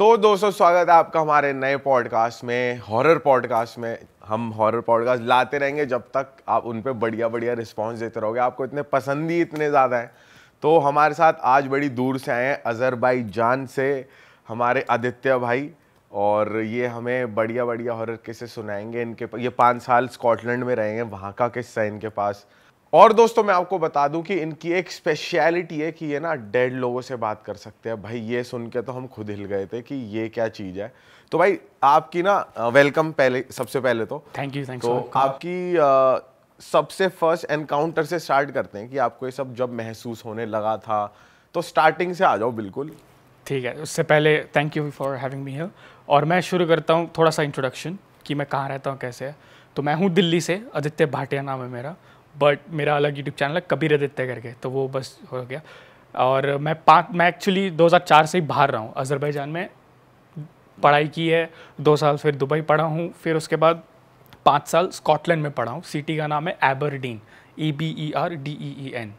तो दोस्तों स्वागत है आपका हमारे नए पॉडकास्ट में हॉरर पॉडकास्ट में हम हॉरर पॉडकास्ट लाते रहेंगे जब तक आप उन पर बढ़िया बढ़िया रिस्पॉन्स देते रहोगे आपको इतने पसंद ही इतने ज़्यादा हैं तो हमारे साथ आज बड़ी दूर से आए हैं जान से हमारे आदित्य भाई और ये हमें बढ़िया बढ़िया हॉरर किस्से सुनाएंगे इनके ये पाँच साल स्कॉटलैंड में रहेंगे वहाँ का किस्सा इनके पास और दोस्तों मैं आपको बता दूं कि इनकी एक स्पेशलिटी है कि ये ना डेड लोगों से बात कर सकते हैं भाई ये सुन के तो हम खुद हिल गए थे कि ये क्या चीज़ है तो भाई आपकी ना वेलकम पहले सबसे पहले तो थैंक यू थैंक यू आपकी आ, सबसे फर्स्ट एनकाउंटर से स्टार्ट करते हैं कि आपको ये सब जब महसूस होने लगा था तो स्टार्टिंग से आ जाओ बिल्कुल ठीक है उससे पहले thank you for having me here और मैं शुरू करता हूँ थोड़ा सा इंट्रोडक्शन कि मैं कहाँ रहता हूँ कैसे है तो मैं हूँ दिल्ली से आदित्य भाटिया नाम है मेरा बट मेरा अलग यूट्यूब चैनल है कबीर आदित्य करके तो वो बस हो गया और मैं पाँच मैं एक्चुअली 2004 से ही बाहर रहा हूँ अजरबैजान में पढ़ाई की है दो साल फिर दुबई पढ़ा हूँ फिर उसके बाद पाँच साल स्कॉटलैंड में पढ़ा हूँ सिटी का नाम है Aberdeen E B E R D E E N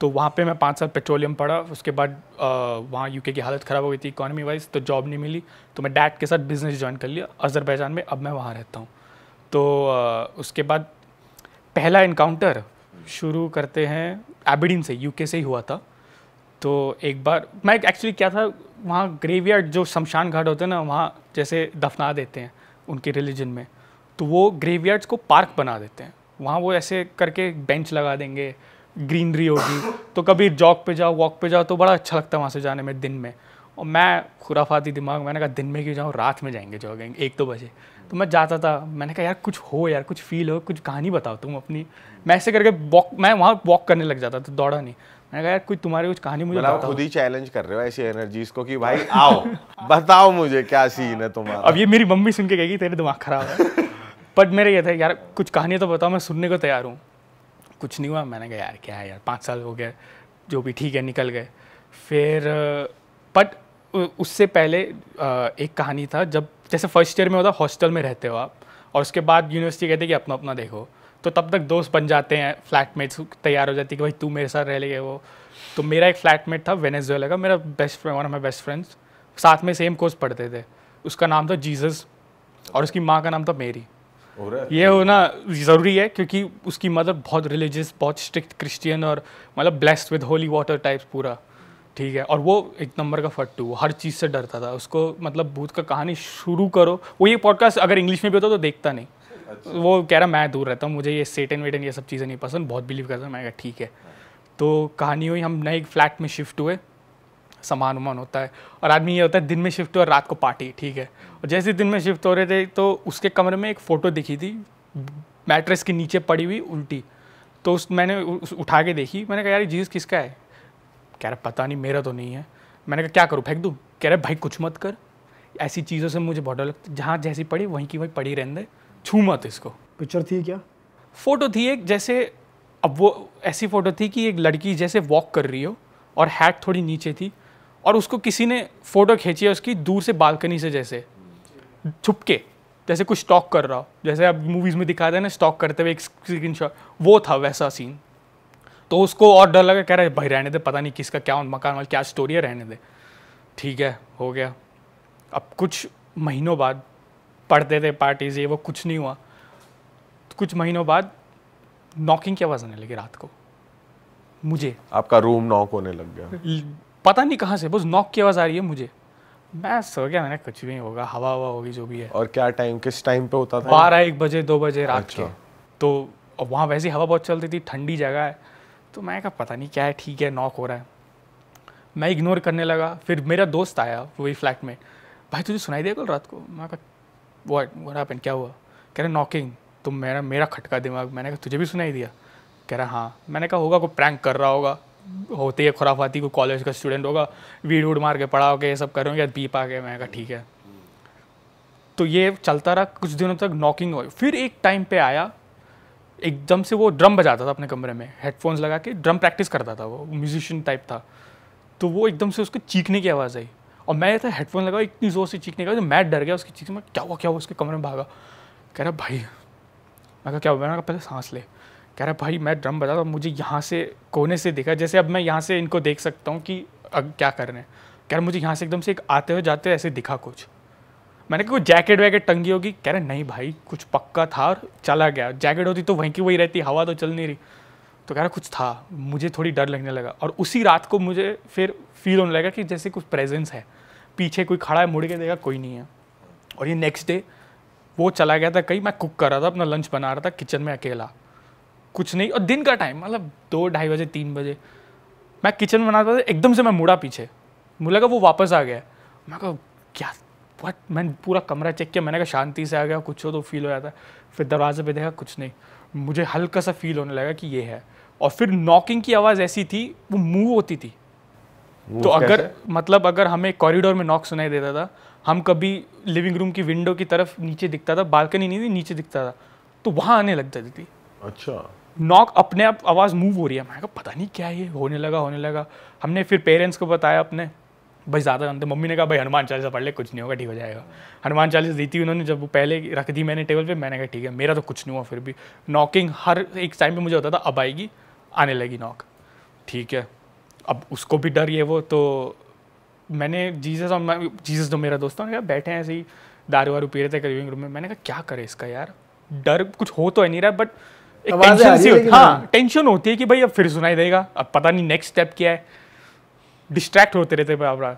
तो वहाँ पे मैं पाँच साल पेट्रोलियम पढ़ा उसके बाद वहाँ यूके की हालत ख़राब हो गई थी इकोनॉमी वाइज तो जॉब नहीं मिली तो मैं डैड के साथ बिज़नेस ज्वाइन कर लिया अजरबैजान में अब मैं वहाँ रहता हूँ तो आ, उसके बाद पहला इनकाउंटर शुरू करते हैं एबिडिन से यूके से ही हुआ था तो एक बार मैं एक्चुअली क्या था वहाँ ग्रेवयार्ड जो शमशान घाट होते हैं ना वहाँ जैसे दफना देते हैं उनके रिलीजन में तो वो ग्रेवयार्ड्स को पार्क बना देते हैं वहाँ वो ऐसे करके बेंच लगा देंगे ग्रीनरी होगी तो कभी जॉक पे जाओ वॉक पे जाओ तो बड़ा अच्छा लगता है वहाँ से जाने में दिन में और मैं खुराफाती दिमाग मैंने कहा दिन में क्यों जाऊँ रात में जाएंगे जॉगिंग एक दो तो बजे तो मैं जाता था मैंने कहा यार कुछ हो यार कुछ फील हो कुछ कहानी बताओ तुम अपनी मैं ऐसे करके वॉक मैं वहाँ वॉक करने लग जाता था तो दौड़ा नहीं मैंने कहा यार कुछ तुम्हारी कुछ कहानी मुझे बताओ खुद ही चैलेंज कर रहे हो ऐसी एनर्जीज को कि भाई आओ बताओ मुझे क्या सीन है तुम्हारा अब ये मेरी मम्मी सुन के कहेगी तेरे दिमाग खराब है बट मेरे ये था यार कुछ कहानी तो बताओ मैं सुनने को तैयार हूँ कुछ नहीं हुआ मैंने कहा यार क्या है यार पाँच साल हो गए जो भी ठीक है निकल गए फिर बट उससे पहले एक कहानी था जब जैसे फर्स्ट ईयर में होता हॉस्टल में रहते हो आप और उसके बाद यूनिवर्सिटी कहते कि अपना अपना देखो तो तब तक दोस्त बन जाते हैं फ्लैटमेट्स तैयार हो जाती है कि भाई तू मेरे साथ रह लेगा वो तो मेरा एक फ्लैटमेट था वेनेजुएला का मेरा बेस्ट फ्रेंड और हमारे बेस्ट फ्रेंड्स साथ में सेम कोर्स पढ़ते थे उसका नाम था जीसस और उसकी माँ का नाम था मेरी ये होना ज़रूरी है क्योंकि उसकी मदर बहुत रिलीजियस बहुत स्ट्रिक्ट क्रिश्चियन और मतलब blessed with holy water types पूरा ठीक है और वो एक नंबर का फट्टू वो हर चीज़ से डरता था उसको मतलब भूत का कहानी शुरू करो वो ये पॉडकास्ट अगर इंग्लिश में भी होता तो देखता नहीं अच्छा। वो कह रहा मैं दूर रहता हूँ मुझे ये सेटन वेटन ये सब चीज़ें नहीं पसंद बहुत बिलीव करता मैं कहा ठीक है तो कहानी हुई हम नए एक फ्लैट में शिफ्ट हुए सामान वामान होता है और आदमी ये होता है दिन में शिफ्ट हुआ रात को पार्टी ठीक है और जैसे दिन में शिफ्ट हो रहे थे तो उसके कमरे में एक फ़ोटो दिखी थी मैट्रेस के नीचे पड़ी हुई उल्टी तो उस मैंने उठा के देखी मैंने कहा यार जीज किसका है कह रहा पता नहीं मेरा तो नहीं है मैंने कहा क्या करूँ फेंक दूँ कह रहे भाई कुछ मत कर ऐसी चीज़ों से मुझे बहुत डर लगता जहाँ जैसी पड़ी वहीं की वहीं पड़ी रहने दे छू मत इसको पिक्चर थी क्या फ़ोटो थी एक जैसे अब वो ऐसी फ़ोटो थी कि एक लड़की जैसे वॉक कर रही हो और हैट थोड़ी नीचे थी और उसको किसी ने फ़ोटो खींची है उसकी दूर से बालकनी से जैसे छुप के जैसे कुछ स्टॉक कर रहा हो जैसे आप मूवीज़ में दिखाते हैं ना स्टॉक करते हुए एक स्क्रीन वो था वैसा सीन तो उसको और डर लगा कह रहा है भाई रहने दे पता नहीं किसका क्या मकान वाल क्या स्टोरी है रहने दे ठीक है हो गया अब कुछ महीनों बाद पढ़ते थे पार्टीज ये वो कुछ नहीं हुआ कुछ महीनों बाद नॉकिंग की आवाज़ आने लगी रात को मुझे आपका रूम नॉक होने लग गया पता नहीं कहाँ से बस नॉक की आवाज़ आ रही है मुझे मैं सो गया मैंने कुछ भी होगा हवा हवा होगी जो भी है और क्या टाइम किस टाइम पे होता था बारह एक बजे दो बजे रात अच्छा। के तो वहाँ वैसी हवा बहुत चलती थी ठंडी जगह है तो मैं कहा पता नहीं क्या है ठीक है नॉक हो रहा है मैं इग्नोर करने लगा फिर मेरा दोस्त आया वही फ्लैट में भाई तुझे सुनाई दिया कल रात को मैं कहा वॉट वो हैपन क्या हुआ कह रहे नॉकिंग तो मेरा मेरा खटका दिमाग मैंने कहा तुझे भी सुनाई दिया कह रहा हाँ मैंने कहा होगा कोई प्रैंक कर रहा होगा होती है खुराफाती कोई कॉलेज का स्टूडेंट होगा वीड वूड मार के पढ़ा होगा ये सब करोगे या होंगे बी पा के मैंने कहा ठीक है तो ये चलता रहा कुछ दिनों तक नॉकिंग हो फिर एक टाइम पे आया एकदम से वो ड्रम बजाता था अपने कमरे में हेडफोन्स लगा के ड्रम प्रैक्टिस करता था वो म्यूजिशियन टाइप था तो वो एकदम से उसके चीखने की आवाज़ आई और मैं था हेडफोन लगा इतनी ज़ोर से चीखने का तो मैं डर गया उसकी चीखने में क्या हुआ क्या हुआ उसके कमरे में भागा कह रहा भाई मैं कहा क्या हुआ मैंने कहा पहले सांस ले कह रहा भाई मैं ड्रम बजा था मुझे यहाँ से कोने से देखा जैसे अब मैं यहाँ से इनको देख सकता हूँ कि अब क्या कर रहे हैं कह रहा मुझे यहाँ से एकदम से एक आते हुए जाते ऐसे दिखा कुछ मैंने कहा जैकेट वैकेट टंगी होगी कह रहे नहीं भाई कुछ पक्का था और चला गया जैकेट होती तो वहीं की वहीं रहती हवा तो चल नहीं रही तो कह रहा कुछ था मुझे थोड़ी डर लगने लगा और उसी रात को मुझे फिर फील होने लगा कि जैसे कुछ प्रेजेंस है पीछे कोई खड़ा है मुड़ के देगा कोई नहीं है और ये नेक्स्ट डे वो चला गया था कहीं मैं कुक कर रहा था अपना लंच बना रहा था किचन में अकेला कुछ नहीं और दिन का टाइम मतलब दो ढाई बजे तीन बजे मैं किचन बना रहा था एकदम से मैं मुड़ा पीछे मुझे लगा वो वापस आ गया मैं कहा क्या वट मैंने पूरा कमरा चेक किया मैंने कहा शांति से आ गया कुछ हो तो फील हो जाता है फिर दरवाजे पे देखा कुछ नहीं मुझे हल्का सा फील होने लगा कि ये है और फिर नॉकिंग की आवाज़ ऐसी थी वो मूव होती थी तो अगर मतलब अगर हमें कॉरिडोर में नॉक सुनाई देता था हम कभी लिविंग रूम की विंडो की तरफ नीचे दिखता था बालकनी नहीं थी नीचे दिखता था तो वहाँ आने लग जाती थी अच्छा नॉक अपने आप आवाज़ मूव हो रही है मैं पता नहीं क्या ये होने लगा होने लगा हमने फिर पेरेंट्स को बताया अपने भाई ज़्यादा जानते मम्मी ने कहा भाई हनुमान चालीसा पढ़ ले कुछ नहीं होगा ठीक हो जाएगा हनुमान चालीसा दी थी उन्होंने जब वो पहले रख दी मैंने टेबल पे मैंने कहा ठीक है मेरा तो कुछ नहीं हुआ फिर भी नॉकिंग हर एक टाइम पे मुझे होता था अब आएगी आने लगी नॉक ठीक है अब उसको भी डर ये वो तो मैंने जीसस और जीसस तो मेरा दोस्त ने कहा बैठे हैं ऐसे ही दारू वारू पी रहे थे लिविंग रूम में मैंने कहा क्या करे इसका यार डर कुछ हो तो है नहीं रहा बट एक टेंशन सी होती हाँ टेंशन हाँ। होती है कि भाई अब फिर सुनाई देगा अब पता नहीं नेक्स्ट स्टेप क्या है डिस्ट्रैक्ट होते रहते बाबरा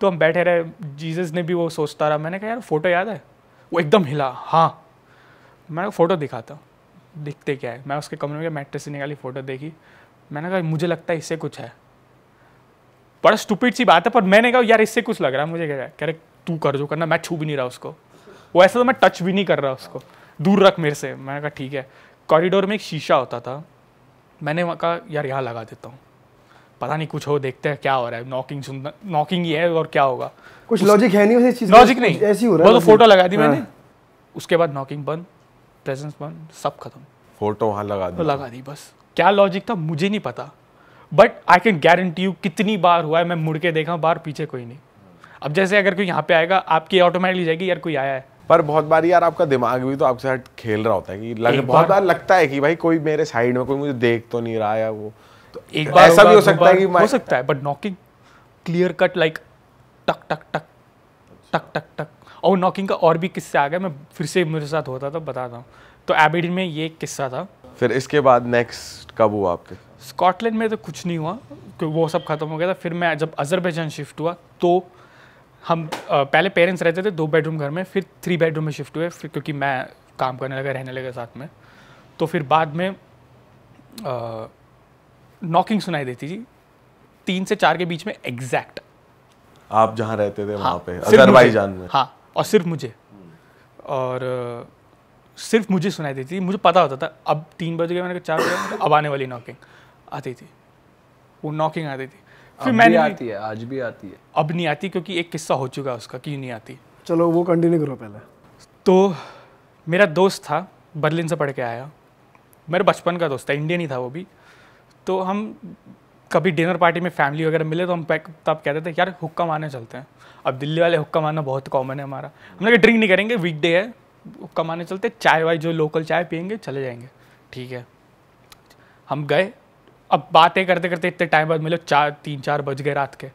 तो हम बैठे रहे जीसस ने भी वो सोचता रहा मैंने कहा यार फोटो याद है वो एकदम हिला हाँ मैं फ़ोटो दिखाता दिखते क्या है मैं उसके कमरे में मैट्रेस से निकाली फ़ोटो देखी मैंने कहा मुझे लगता है इससे कुछ है बड़ा स्टूपिड सी बात है पर मैंने कहा यार इससे कुछ लग रहा है मुझे क्या कह रहे तू कर जो करना मैं छू भी नहीं रहा उसको वो ऐसा तो मैं टच भी नहीं कर रहा उसको दूर रख मेरे से मैंने कहा ठीक है कॉरिडोर में एक शीशा होता था मैंने कहा यार यहाँ लगा देता हूँ पता नहीं कुछ हो देखते हैं क्या हो रहा है नॉकिंग सुनना नॉकिंग ही है और क्या होगा कुछ लॉजिक है नहीं उस चीज लॉजिक नहीं ऐसी हो रहा है तो फोटो लगा दी मैंने हाँ। उसके बाद नॉकिंग बंद प्रेजेंस बंद सब खत्म फोटो वहाँ लगा दी लगा दी बस क्या लॉजिक था मुझे नहीं पता but I can guarantee you कितनी बार हुआ है मैं मुड़ के देखा बार पीछे कोई नहीं अब जैसे अगर कोई यहाँ पे आएगा आपकी ऑटोमेटिकली जाएगी यार कोई आया है पर बहुत बार यार आपका दिमाग भी तो आपके साथ खेल रहा होता है कि लग बहुत बार, बार लगता है कि भाई कोई मेरे साइड में कोई मुझे देख तो नहीं रहा है वो तो एक बार ऐसा भी हो सकता है कि हो सकता है but knocking clear cut like टक टक टक टक टक टक और नॉकिंग का और भी किस्सा आ गया मैं फिर से मेरे साथ होता था बताता हूँ तो एबिडिन में ये एक किस्सा था फिर इसके बाद नेक्स्ट कब हुआ आपके स्कॉटलैंड में तो कुछ नहीं हुआ क्योंकि वो सब खत्म हो गया था फिर मैं जब अजरबैजान शिफ्ट हुआ तो हम पहले पेरेंट्स रहते थे दो बेडरूम घर में फिर थ्री बेडरूम में शिफ्ट हुए फिर क्योंकि मैं काम करने लगा रहने लगा साथ में तो फिर बाद में नॉकिंग सुनाई देती थी तीन से चार के बीच में एग्जैक्ट आप जहाँ रहते थे हाँ, वहाँ पे अजरबैजान में हाँ और सिर्फ मुझे और सिर्फ मुझे सुनाई देती थी मुझे पता होता था अब तीन बज गए मैंने चार बजे अब आने वाली नॉकिंग आती थी वो नॉकिंग आती थी फिर मैंने आती है आज भी आती है अब नहीं आती क्योंकि एक किस्सा हो चुका उसका क्यों नहीं आती चलो वो कंटिन्यू करो पहले तो मेरा दोस्त था बर्लिन से पढ़ के आया मेरा बचपन का दोस्त था इंडियन ही था वो भी तो हम कभी डिनर पार्टी में फैमिली वगैरह मिले तो हम पैक तब कहते थे यार हुक्का मारने चलते हैं अब दिल्ली वाले हुक्का मारना बहुत कॉमन है हमारा हम लोग ड्रिंक नहीं करेंगे वीकडे है हुक्का मारने चलते चाय वाय जो लोकल चाय पियेंगे चले जाएंगे ठीक है हम गए अब बातें करते करते इतने टाइम बाद मिलो चार तीन चार बज गए रात के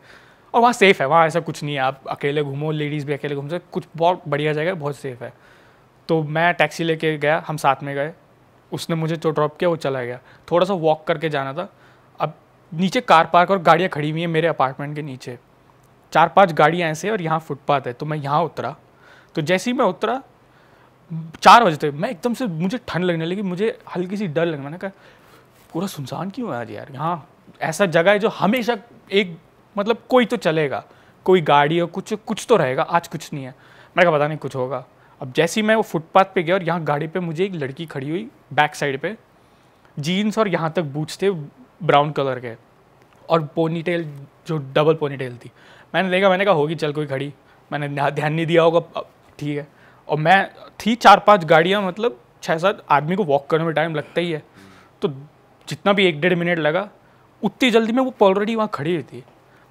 और वहाँ सेफ़ है वहाँ ऐसा कुछ नहीं है आप अकेले घूमो लेडीज़ भी अकेले घूम सकते कुछ बहुत बढ़िया जगह है बहुत सेफ़ है तो मैं टैक्सी लेके गया हम साथ में गए उसने मुझे जो ड्रॉप किया वो चला गया थोड़ा सा वॉक करके जाना था अब नीचे कार पार्क और गाड़ियाँ खड़ी हुई हैं मेरे अपार्टमेंट के नीचे चार पांच गाड़ियाँ ऐसे और यहाँ फुटपाथ है तो मैं यहाँ उतरा तो जैसे ही मैं उतरा चार बजे थे मैं एकदम से मुझे ठंड लगने लगी मुझे हल्की सी डर लगने मैंने कहा पूरा सुनसान क्यों है आज यार यहाँ ऐसा जगह है जो हमेशा एक मतलब कोई तो चलेगा कोई गाड़ी हो कुछ कुछ तो रहेगा आज कुछ नहीं है मैंने कहा पता नहीं कुछ होगा अब जैसे ही मैं वो फुटपाथ पे गया और यहाँ गाड़ी पे मुझे एक लड़की खड़ी हुई बैक साइड पे जीन्स और यहाँ तक बूट्स थे ब्राउन कलर के और पोनी जो डबल पोनी थी मैंने देखा मैंने कहा होगी चल कोई खड़ी मैंने ध्यान नहीं दिया होगा ठीक है और मैं थी चार पांच गाड़ियाँ मतलब छः सात आदमी को वॉक करने में टाइम लगता ही है तो जितना भी एक डेढ़ मिनट लगा उतनी जल्दी में वो ऑलरेडी वहाँ खड़ी हुई थी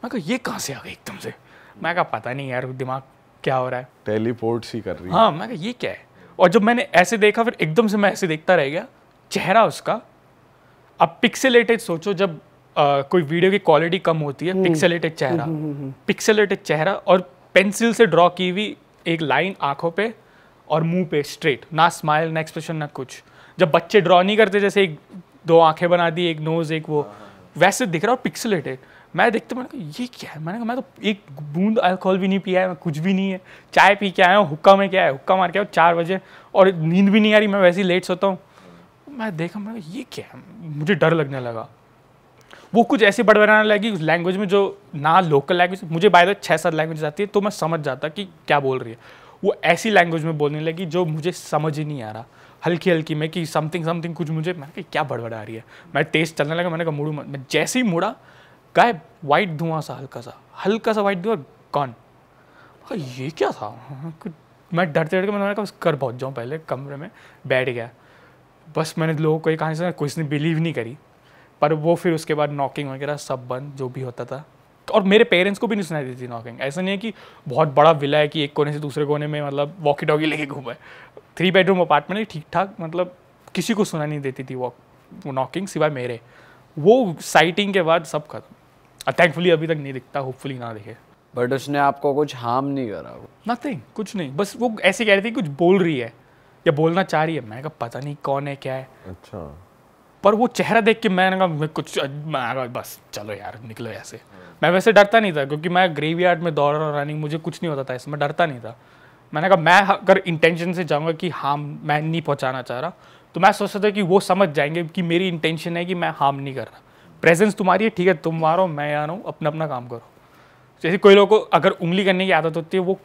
मैं कहा ये कहाँ से आ गई एकदम से मैं कहा पता नहीं यार दिमाग क्या हो रहा है टेलीपोर्ट सी कर रही है हाँ मैं ये क्या है और जब मैंने ऐसे देखा फिर एकदम से मैं ऐसे देखता रह गया चेहरा उसका अब पिक्सेलेटेड सोचो जब आ, कोई वीडियो की क्वालिटी कम होती है पिक्सेलेटेड हम्म। चेहरा पिक्सेलेटेड हम्म, हम्म, चेहरा और पेंसिल से ड्रॉ की हुई एक लाइन आंखों पे और मुंह पे स्ट्रेट ना स्माइल ना एक्सप्रेशन ना कुछ जब बच्चे ड्रॉ नहीं करते जैसे एक दो आंखें बना दी एक नोज एक वो हाँ। वैसे दिख रहा और पिक्सेलेटेड मैं देखते मैंने कहा ये क्या है मैंने कहा मैं तो एक बूंद अल्कोहल भी नहीं पिया है मैं कुछ भी नहीं है चाय पी के आया हूँ हुक्का में क्या है हुक्का मार के आया चार बजे और नींद भी नहीं आ रही मैं वैसे ही लेट सोता हूँ मैं देखा मैंने ये क्या है मुझे डर लगने लगा वो कुछ ऐसे बड़बड़ाने लगी उस लैंग्वेज में जो ना लोकल लैंग्वेज मुझे बाय द छः सात लैंग्वेज आती है तो मैं समझ जाता कि क्या बोल रही है वो ऐसी लैंग्वेज में बोलने लगी जो मुझे समझ ही नहीं आ रहा हल्की हल्की में कि समथिंग समथिंग कुछ मुझे मैंने कहा क्या बड़बड़ा रही है मैं तेज़ चलने लगा मैंने कहा मुड़ू मैं जैसे ही मुड़ा गायब वाइट धुआं सा हल्का सा हल्का सा वाइट धुआं गॉन ये क्या था मैं डरते डरते मैंने कहा बस घर पहुँच जाऊँ पहले कमरे में बैठ गया बस मैंने लोगों को ये कहानी से कुछ ने बिलीव नहीं करी पर वो फिर उसके बाद नॉकिंग वगैरह सब बंद जो भी होता था और मेरे पेरेंट्स को भी नहीं सुनाई देती थी नॉकिंग ऐसा नहीं है कि बहुत बड़ा विला है कि एक कोने से दूसरे कोने में मतलब वॉकी टॉकी लेके घूमा है थ्री बेडरूम अपार्टमेंट है ठीक ठाक मतलब किसी को सुना नहीं देती थी वॉक नॉकिंग सिवाय मेरे वो साइटिंग के बाद सब खत्म थैंकफुली uh, अभी तक नहीं दिखता होपफुली ना दिखे बट उसने आपको कुछ हार्म नहीं करा नथिंग कुछ नहीं बस वो ऐसे कह रही थी कुछ बोल रही है या बोलना चाह रही है मैंने कहा पता नहीं कौन है क्या है अच्छा पर वो चेहरा देख के मैंने कहा कुछ मैं बस चलो यार निकलो ऐसे मैं वैसे डरता नहीं था क्योंकि मैं ग्रेवी यार्ड में दौड़ रहा रनिंग मुझे कुछ नहीं होता था इसमें डरता नहीं था मैंने कहा मैं अगर इंटेंशन से जाऊँगा कि हार्म मैं नहीं पहुँचाना चाह रहा तो मैं सोचता था कि वो समझ जाएंगे कि मेरी इंटेंशन है कि मैं हार्म नहीं कर रहा प्रेजेंस तुम्हारी है ठीक है तुम मारो मैं आ रहा हूँ अपना अपना काम करो जैसे कोई लोग को अगर उंगली करने की आदत होती है वो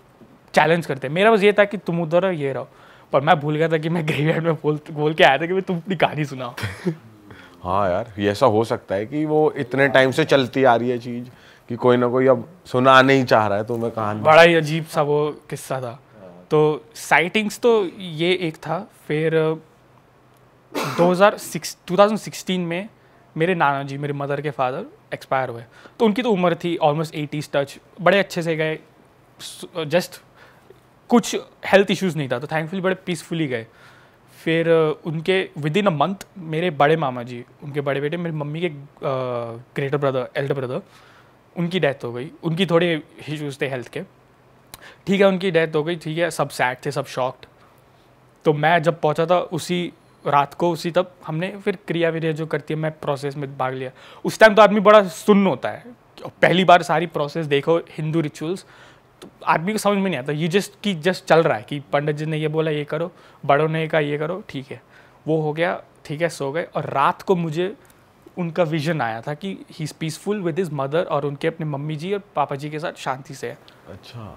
चैलेंज करते हैं मेरा बस ये था कि तुम उधर ये रहो पर मैं भूल गया था कि मैं ग्रेवियार्ड में बोल बोल के आया था कि भाई तुम अपनी कहानी सुनाओ हाँ यार ये ऐसा हो सकता है कि वो इतने टाइम से चलती आ रही है चीज़ कि कोई ना कोई अब सुना नहीं चाह रहा है तो मैं कहानी बड़ा ही अजीब सा वो किस्सा था तो साइटिंग्स तो ये एक था फिर 2006 2016 में मेरे नाना जी मेरे मदर के फादर एक्सपायर हुए तो उनकी तो उम्र थी ऑलमोस्ट एटीज टच बड़े अच्छे से गए जस्ट कुछ हेल्थ इश्यूज़ नहीं था तो थैंकफुली बड़े पीसफुली गए फिर uh, उनके विद इन अ मंथ मेरे बड़े मामा जी उनके बड़े बेटे मेरी मम्मी के ग्रेटर ब्रदर एल्डर ब्रदर उनकी डेथ हो गई उनकी थोड़े इश्यूज़ थे हेल्थ के ठीक है उनकी डेथ हो गई ठीक है सब सैड थे सब शॉक्ड तो मैं जब पहुंचा था उसी रात को उसी तब हमने फिर क्रिया विरिया जो करती है मैं प्रोसेस में भाग लिया उस टाइम तो आदमी बड़ा सुन्न होता है पहली बार सारी प्रोसेस देखो हिंदू रिचुअल्स तो आदमी को समझ में नहीं आता ये जस्ट कि जस्ट चल रहा है कि पंडित जी ने ये बोला ये करो बड़ों ने कहा ये करो ठीक है वो हो गया ठीक है सो गए और रात को मुझे उनका विजन आया था कि he is peaceful with his mother और उनके अपने मम्मी जी और पापा जी के साथ शांति से है अच्छा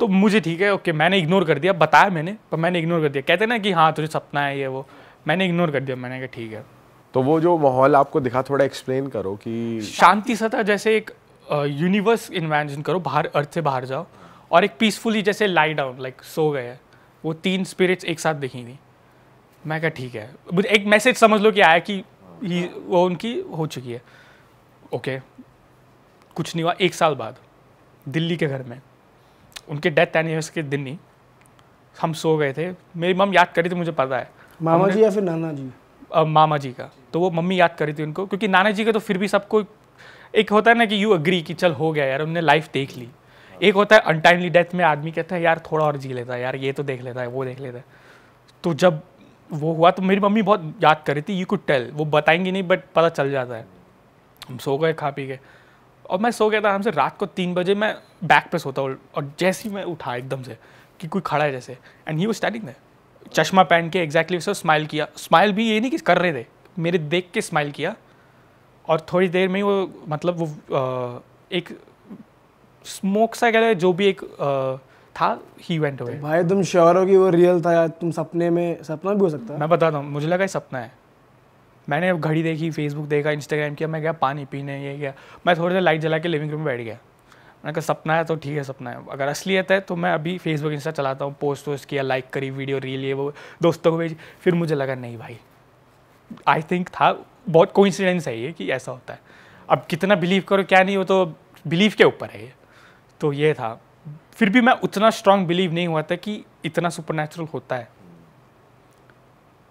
तो मुझे ठीक है ओके मैंने इग्नोर कर दिया बताया मैंने पर मैंने इग्नोर कर दिया कहते ना कि हाँ तुझे सपना है ये वो मैंने इग्नोर कर दिया मैंने कहा ठीक है तो वो जो माहौल आपको दिखा थोड़ा एक्सप्लेन करो कि शांति सतह जैसे एक यूनिवर्स इन्वेंजन करो बाहर अर्थ से बाहर जाओ और एक पीसफुली जैसे लाई डाउन लाइक सो गए वो तीन स्पिरिट्स एक साथ दिखी थी मैं कहा ठीक है मुझे एक मैसेज समझ लो कि आया कि ही वो उनकी हो चुकी है ओके कुछ नहीं हुआ एक साल बाद दिल्ली के घर में उनके डेथ एनिवर्सरी के दिन ही हम सो गए थे मेरी मम याद करी थी मुझे पता है मामा जी या फिर नाना जी आ, मामा जी का तो वो मम्मी याद करी थी उनको क्योंकि नाना जी का तो फिर भी सबको एक होता है ना कि यू अग्री कि चल हो गया यार उनने लाइफ देख ली एक होता है अनटाइमली डेथ में आदमी कहता है यार थोड़ा और जी लेता है यार ये तो देख लेता है वो देख लेता है तो जब वो हुआ तो मेरी मम्मी बहुत याद करी थी यू कुड टेल वो बताएंगी नहीं बट पता चल जाता है हम सो गए खा पी गए और मैं सो गया था हमसे रात को तीन बजे मैं बैक पे सोता हूँ और जैसे ही मैं उठा एकदम से कि कोई खड़ा है जैसे एंड ही वो स्टैंडिंग है चश्मा पहन के एग्जैक्टली exactly उसको स्माइल किया स्माइल भी ये नहीं कि कर रहे थे मेरे देख के स्माइल किया और थोड़ी देर में वो मतलब वो आ, एक स्मोक सा कह रहे जो भी एक आ, था ही वेंट अवे भाई तुम श्योर हो कि वो रियल था या तुम सपने में सपना भी हो सकता है मैं बताता हूँ मुझे लगा सपना है मैंने घड़ी देखी फेसबुक देखा इंस्टाग्राम किया मैं गया पानी पीने ये गया मैं थोड़ी देर लाइट जला के लिविंग रूम में बैठ गया मैंने कहा सपना है तो ठीक है सपना है अगर असलियत है तो मैं अभी फेसबुक इंस्टा चलाता हूँ पोस्ट वोस्ट किया लाइक करी वीडियो रील ये वो दोस्तों को भेज फिर मुझे लगा नहीं भाई आई थिंक था बहुत कोइंसिडेंस है ये कि ऐसा होता है अब कितना बिलीव करो क्या नहीं हो तो बिलीव के ऊपर है ये तो ये था फिर भी मैं उतना स्ट्रांग बिलीव नहीं हुआ था कि इतना सुपर होता है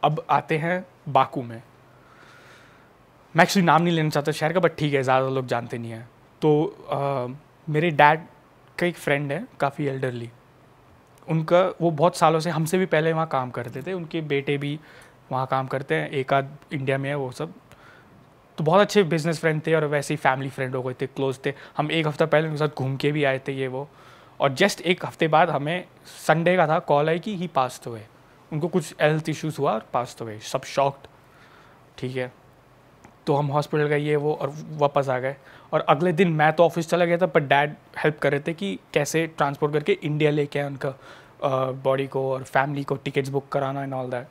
अब आते हैं बाकू में मैं एक्चुअली नाम नहीं लेना चाहता शहर का बट ठीक है ज़्यादा लोग जानते नहीं हैं तो आ, मेरे डैड का एक फ्रेंड है काफ़ी एल्डरली उनका वो बहुत सालों से हमसे भी पहले वहाँ काम करते थे उनके बेटे भी वहाँ काम करते हैं एक आध इंडिया में है वो सब तो बहुत अच्छे बिजनेस फ्रेंड थे और वैसे ही फैमिली फ्रेंड हो गए थे क्लोज थे हम एक हफ़्ता पहले उनके साथ घूम के भी आए थे ये वो और जस्ट एक हफ्ते बाद हमें संडे का था कॉल आई कि ही पास्ट हुए उनको कुछ हेल्थ इश्यूज़ हुआ और पास्ट हुए सब शॉक्ड ठीक है तो हम हॉस्पिटल गए ये वो और वापस आ गए और अगले दिन मैं तो ऑफिस चला गया था पर डैड हेल्प कर रहे थे कि कैसे ट्रांसपोर्ट करके इंडिया लेके आए उनका बॉडी को और फैमिली को टिकट्स बुक कराना एंड ऑल दैट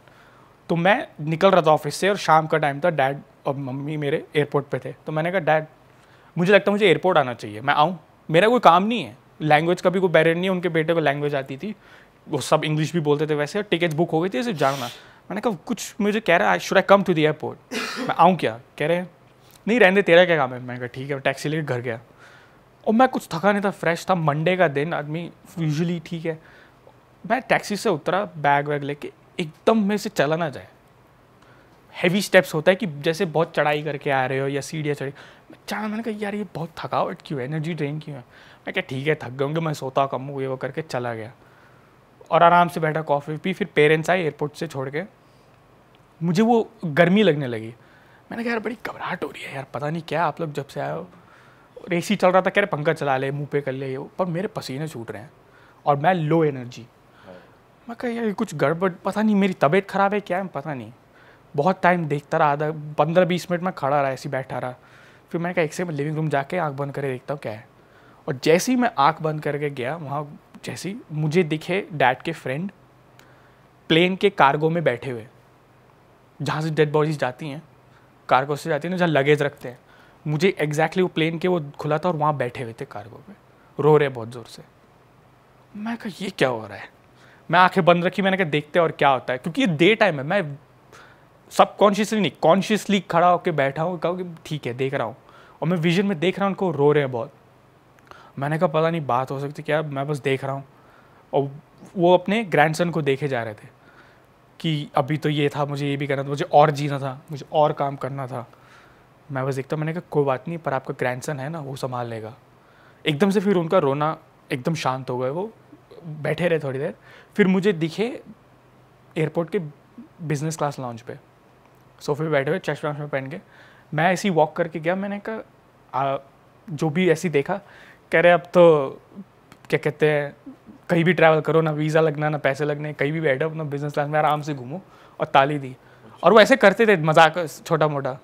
तो मैं निकल रहा था ऑफिस से और शाम का टाइम था डैड और मम्मी मेरे एयरपोर्ट पे थे तो मैंने कहा डैड मुझे लगता है मुझे एयरपोर्ट आना चाहिए मैं आऊँ मेरा कोई काम नहीं है लैंग्वेज का भी कोई बैरियर नहीं है उनके बेटे को लैंग्वेज आती थी वो सब इंग्लिश भी बोलते थे वैसे टिकट्स बुक हो गई थी सिर्फ जाना मैंने कहा कुछ मुझे कह रहा है should I come to the airport मैं आऊँ क्या कह रहे हैं नहीं रहने तेरा क्या काम है मैंने कहा ठीक है टैक्सी लेके घर गया और मैं कुछ थका नहीं था फ्रेश था मंडे का दिन आदमी यूजली ठीक है मैं टैक्सी से उतरा बैग वैग लेके एकदम मेरे से चला ना जाए हैवी स्टेप्स होता है कि जैसे बहुत चढ़ाई करके आ रहे हो या सीढ़ियाँ चढ़ी मैं चाह मैंने कहा यार ये बहुत थकावट क्यों है एनर्जी ड्रेन क्यों है मैं क्या ठीक है थक गया होंगे मैं सोता कम ये वो करके चला गया और आराम से बैठा कॉफ़ी पी फिर पेरेंट्स आए एयरपोर्ट से छोड़ के मुझे वो गर्मी लगने लगी मैंने कहा यार बड़ी घबराहट हो रही है यार पता नहीं क्या आप लोग जब से आए हो और ए चल रहा था कह रहे पंखा चला ले मुँह पे कर ले पर मेरे पसीने छूट रहे हैं और मैं लो एनर्जी मैं कहा यार कुछ गड़बड़ पता नहीं मेरी तबीयत ख़राब है क्या है पता नहीं बहुत टाइम देखता रहा आधा पंद्रह बीस मिनट में खड़ा रहा ऐसे बैठा रहा फिर मैंने कहा एक से मैं लिविंग रूम जाके आँख बंद करके देखता हूँ क्या है और जैसे ही मैं आँख बंद करके गया वहाँ जैसे मुझे दिखे डैड के फ्रेंड प्लेन के कार्गो में बैठे हुए जहाँ से डेड बॉडीज जाती हैं कार्गो से जाती हैं ना तो जहाँ लगेज रखते हैं मुझे एग्जैक्टली वो प्लेन के वो खुला था और वहाँ बैठे हुए थे कार्गो पे रो रहे बहुत ज़ोर से मैं कहा ये क्या हो रहा है मैं आंखें बंद रखी मैंने कहा देखते और क्या होता है क्योंकि ये डे टाइम है मैं सबकॉन्शियसली नहीं कॉन्शियसली खड़ा होकर बैठा हूँ कहूँ कि ठीक है देख रहा हूँ और मैं विजन में देख रहा हूँ उनको रो रहे हैं बहुत मैंने कहा पता नहीं बात हो सकती क्या मैं बस देख रहा हूँ और वो अपने ग्रैंडसन को देखे जा रहे थे कि अभी तो ये था मुझे ये भी करना था मुझे और जीना था मुझे और काम करना था मैं बस देखता मैंने कहा कोई बात नहीं पर आपका ग्रैंडसन है ना वो संभाल लेगा एकदम से फिर उनका रोना एकदम शांत हो गए वो बैठे रहे थोड़ी देर फिर मुझे दिखे एयरपोर्ट के बिजनेस क्लास लॉन्च पे सोफे पे बैठे हुए चेस्ट वाश में पहन के मैं ऐसी वॉक करके गया मैंने कहा जो भी ऐसी देखा कह रहे अब तो क्या कहते हैं कहीं भी ट्रैवल करो ना वीज़ा लगना ना पैसे लगने कहीं भी बैठो अपना बिजनेस क्लास में आराम से घूमो और ताली दी और वो ऐसे करते थे मजाक छोटा मोटा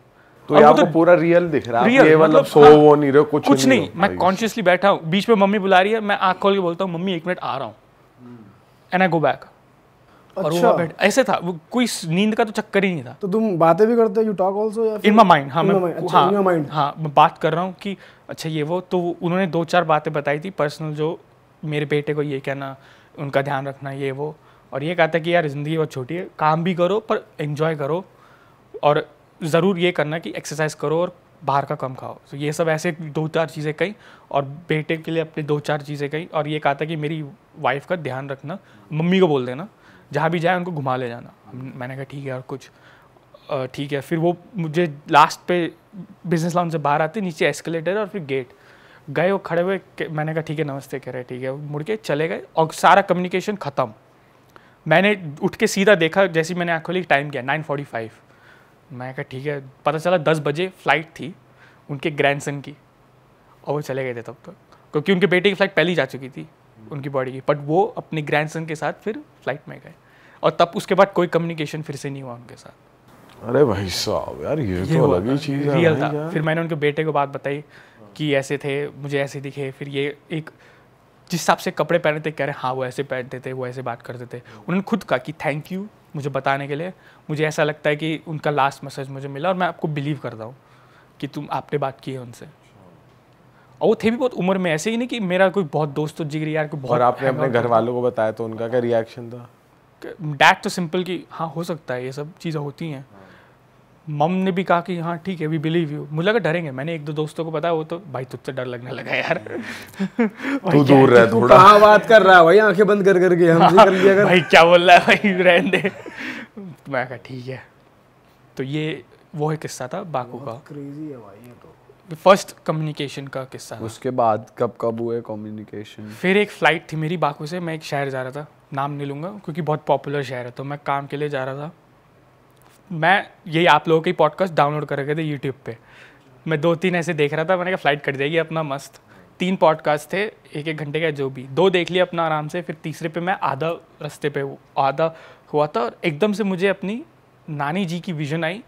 तो आपको तो पूरा रियल दिख रहा है ये मतलब, मतलब सो हाँ, वो नहीं रहे कुछ, कुछ नहीं, नहीं मैं कॉन्शियसली बैठा हूँ बीच में मम्मी बुला रही है मैं आँख खोल के बोलता हूँ मम्मी एक मिनट आ रहा हूँ एंड आई गो बैक और अच्छा। वो बैठ ऐसे था वो कोई नींद का तो चक्कर ही नहीं था तो तुम बातें भी करते you talk also in my mind मैं अच्छा, हाँ, हाँ, मैं बात कर रहा हूँ कि अच्छा ये वो तो उन्होंने दो चार बातें बताई थी पर्सनल जो मेरे बेटे को ये कहना उनका ध्यान रखना ये वो और ये कहता है कि यार ज़िंदगी बहुत छोटी है काम भी करो पर इन्जॉय करो और ज़रूर ये करना कि एक्सरसाइज करो और बाहर का कम खाओ तो ये सब ऐसे दो चार चीज़ें कहीं और बेटे के लिए अपने दो चार चीज़ें कहीं और ये कहा था कि मेरी वाइफ का ध्यान रखना मम्मी को बोल देना जहाँ भी जाए उनको घुमा ले जाना मैंने कहा ठीक है और कुछ ठीक है फिर वो मुझे लास्ट पे बिजनेस लाउन से बाहर आते नीचे एस्केलेटर और फिर गेट गए वो खड़े हुए मैंने कहा ठीक है नमस्ते कह रहे ठीक है मुड़ के चले गए और सारा कम्युनिकेशन ख़त्म मैंने उठ के सीधा देखा जैसे मैंने आँख खोली टाइम किया नाइन फोर्टी फाइव मैं कहा ठीक है पता चला दस बजे फ्लाइट थी उनके ग्रैंडसन की और वो चले गए थे तब तक क्योंकि उनके बेटे की फ्लाइट पहली जा चुकी थी उनकी बॉडी की बट वो अपने ग्रैंडसन के साथ फिर फ्लाइट में गए और तब उसके बाद कोई कम्युनिकेशन फिर से नहीं हुआ उनके साथ अरे भाई साहब यार ये, ये तो अलग ही चीज़ है रियल था फिर मैंने उनके बेटे को बात बताई कि ऐसे थे मुझे ऐसे दिखे फिर ये एक जिस हिसाब से कपड़े पहने थे कह रहे हाँ वो ऐसे पहनते थे वो ऐसे बात करते थे उन्होंने खुद कहा कि थैंक यू मुझे बताने के लिए मुझे ऐसा लगता है कि उनका लास्ट मैसेज मुझे मिला और मैं आपको बिलीव करता हूँ कि तुम आपने बात की है उनसे और वो थे भी बहुत उम्र में ऐसे ही नहीं कि मेरा कोई बहुत दोस्त तो जिगरी यार कोई बहुत और आपने अपने घर वालों को बताया तो उनका क्या रिएक्शन था डैट तो सिंपल कि हाँ हो सकता है ये सब चीज़ें होती हैं मम ने भी कहा कि हाँ ठीक है वी बिलीव यू मुझे लगा डरेंगे मैंने एक दो दोस्तों को बताया वो तो भाई तुझसे डर लगने लगा यार तू दूर रह थोड़ा हाँ बात कर रहा है भाई आंखें बंद कर करके हम हाँ, कर लिया कर भाई क्या बोल रहा है भाई रहने दे मैं कहा ठीक है तो ये वो है किस्सा था बाकू का क्रेजी है भाई ये तो फर्स्ट कम्युनिकेशन का किस्सा उसके बाद कब कब हुए कम्युनिकेशन फिर एक फ़्लाइट थी मेरी बाकू से मैं एक शहर जा रहा था नाम नहीं लूंगा क्योंकि बहुत पॉपुलर शहर है तो मैं काम के लिए जा रहा था मैं यही आप लोगों की पॉडकास्ट डाउनलोड कर रखे थे यूट्यूब पे मैं दो तीन ऐसे देख रहा था मैंने कहा फ्लाइट कट जाएगी अपना मस्त तीन पॉडकास्ट थे एक एक घंटे का जो भी दो देख लिया अपना आराम से फिर तीसरे पे मैं आधा रास्ते पे आधा हुआ था और एकदम से मुझे अपनी नानी जी की विजन आई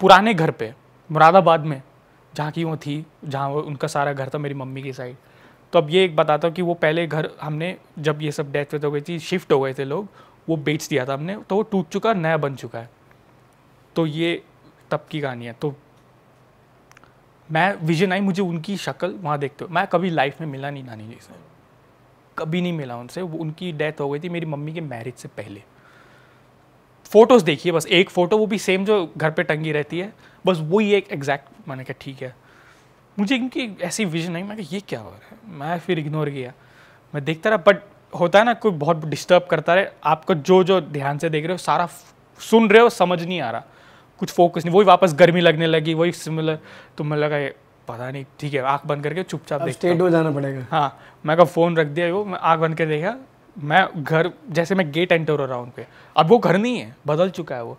पुराने घर पे मुरादाबाद में जहाँ की वो थी जहाँ वो उनका सारा घर था मेरी मम्मी की साइड तो अब ये एक बताता हूँ कि वो पहले घर हमने जब ये सब डेथ वेथ हो गई थी शिफ्ट हो गए थे लोग वो बेच दिया था हमने तो वो टूट चुका नया बन चुका है तो ये तब की कहानी है तो मैं विजन आई मुझे उनकी शक्ल वहाँ देखते हो मैं कभी लाइफ में मिला नहीं नानी जी से कभी नहीं मिला उनसे वो उनकी डेथ हो गई थी मेरी मम्मी के मैरिज से पहले फ़ोटोज़ देखिए बस एक फ़ोटो वो भी सेम जो घर पे टंगी रहती है बस वही एक एग्जैक्ट मैंने कहा ठीक है मुझे इनकी ऐसी विजन आई मैं ये क्या हो रहा है मैं फिर इग्नोर किया मैं देखता रहा बट होता है ना कोई बहुत डिस्टर्ब करता रहे आपको जो जो ध्यान से देख रहे हो सारा सुन रहे हो समझ नहीं आ रहा कुछ फोकस नहीं वही वापस गर्मी लगने लगी वही सिमिलर तो मैं लगा पता नहीं ठीक है आँख बंद करके चुपचाप स्टेट हो जाना पड़ेगा हाँ मैं कहा फ़ोन रख दिया वो मैं आँख बंद कर देखा मैं घर जैसे मैं गेट एंटर हो रहा हूँ पर अब वो घर नहीं है बदल चुका है वो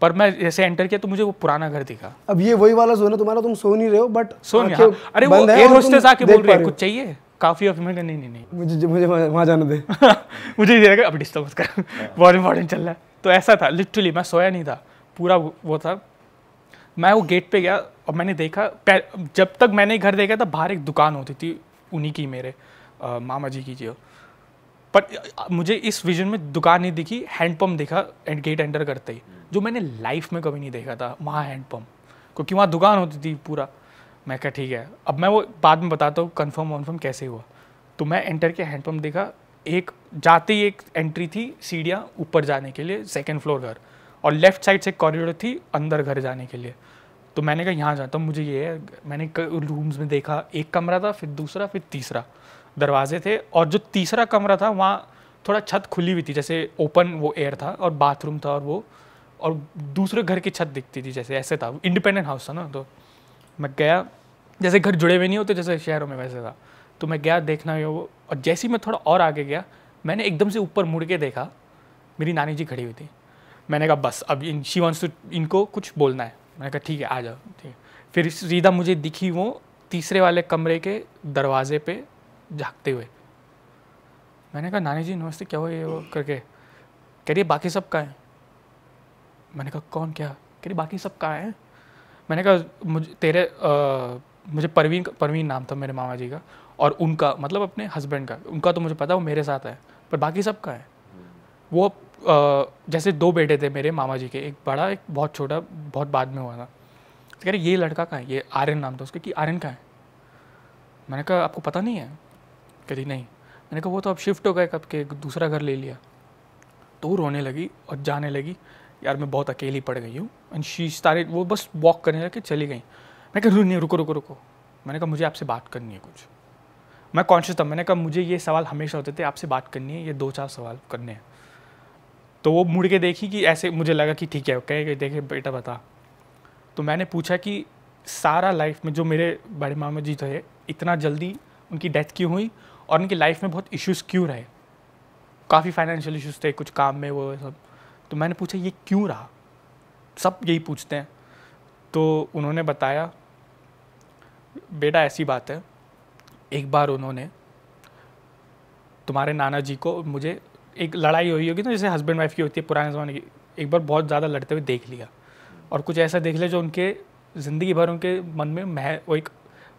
पर मैं जैसे एंटर किया तो मुझे वो पुराना घर दिखा अब ये वही वाला सोना तुम्हारा तुम सो नहीं रहे हो बट सो नहीं अरे वो एयर होस्टेस आके बोल रही कुछ चाहिए काफ़ी ऑफ मैंने नहीं नहीं मुझे मुझे वहाँ जाने दे मुझे अब डिस्टर्ब कर बहुत हाँ। इंपॉर्टेंट चल रहा है तो ऐसा था लिटरली मैं सोया नहीं था पूरा वो था मैं वो गेट पे गया और मैंने देखा जब तक मैंने घर देखा था बाहर एक दुकान होती थी उन्हीं की मेरे आ, मामा जी की जी पर मुझे इस विजन में दुकान नहीं दिखी हैंडपम्प देखा एंड गेट एंटर करते ही हम्म। जो मैंने लाइफ में कभी नहीं देखा था वहाँ हैंडपम्प क्योंकि वहाँ दुकान होती थी पूरा मैं कहा ठीक है अब मैं वो बाद में बताता हूँ कन्फर्म वनफर्म कैसे हुआ तो मैं एंटर के हैंडपम्प देखा एक जाते ही एक एंट्री थी सीढ़ियाँ ऊपर जाने के लिए सेकेंड फ्लोर घर और लेफ्ट साइड से कॉरिडोर थी अंदर घर जाने के लिए तो मैंने कहा यहाँ जाता तो हूँ मुझे ये है मैंने रूम्स में देखा एक कमरा था फिर दूसरा फिर तीसरा दरवाजे थे और जो तीसरा कमरा था वहाँ थोड़ा छत खुली हुई थी जैसे ओपन वो एयर था और बाथरूम था और वो और दूसरे घर की छत दिखती थी जैसे ऐसे था इंडिपेंडेंट हाउस था ना तो मैं गया जैसे घर जुड़े हुए नहीं होते जैसे शहरों में वैसे था तो मैं गया देखना वो और जैसे ही मैं थोड़ा और आगे गया मैंने एकदम से ऊपर मुड़ के देखा मेरी नानी जी खड़ी हुई थी मैंने कहा बस अब इन शी वॉन्ट्स टू इनको कुछ बोलना है मैंने कहा ठीक है आ जाओ ठीक है फिर सीधा मुझे दिखी वो तीसरे वाले कमरे के दरवाजे पे झाँकते हुए मैंने कहा नानी जी नमस्ते क्या हो ये वो करके कह रही बाकी सब कहाँ हैं मैंने कहा कौन क्या कह रही बाकी सब कहाँ हैं मैंने कहा मुझे तेरे आ, मुझे परवीन परवीन नाम था मेरे मामा जी का और उनका मतलब अपने हस्बैंड का उनका तो मुझे पता वो मेरे साथ है पर बाकी सब कहाँ है वो जैसे दो बेटे थे मेरे मामा जी के एक बड़ा एक बहुत छोटा बहुत बाद में हुआ था तो कह रहे ये लड़का कहाँ है ये आर्यन नाम था उसका कि आर्यन कहाँ है मैंने कहा आपको पता नहीं है कह रही नहीं मैंने कहा वो तो अब शिफ्ट हो गए कब के दूसरा घर ले लिया तो रोने लगी और जाने लगी यार मैं बहुत अकेली पड़ गई हूँ एंड शी सारे वो बस वॉक करने लगे चली गई मैंने कहा नहीं रुको रुको रुको मैंने कहा मुझे आपसे बात करनी है कुछ मैं कॉन्शियस था मैंने कहा मुझे ये सवाल हमेशा होते थे आपसे बात करनी है ये दो चार सवाल करने हैं तो वो मुड़ के देखी कि ऐसे मुझे लगा कि ठीक है कहे देखे बेटा बता तो मैंने पूछा कि सारा लाइफ में जो मेरे बड़े मामा जी थे इतना जल्दी उनकी डेथ क्यों हुई और उनकी लाइफ में बहुत इश्यूज़ क्यों रहे काफ़ी फाइनेंशियल इश्यूज़ थे कुछ काम में वो सब तो मैंने पूछा ये क्यों रहा सब यही पूछते हैं तो उन्होंने बताया बेटा ऐसी बात है एक बार उन्होंने तुम्हारे नाना जी को मुझे एक लड़ाई हुई होगी ना जैसे हस्बैंड वाइफ की होती है पुराने ज़माने की एक बार बहुत ज़्यादा लड़ते हुए देख लिया और कुछ ऐसा देख लिया जो उनके ज़िंदगी भर उनके मन में मह वो एक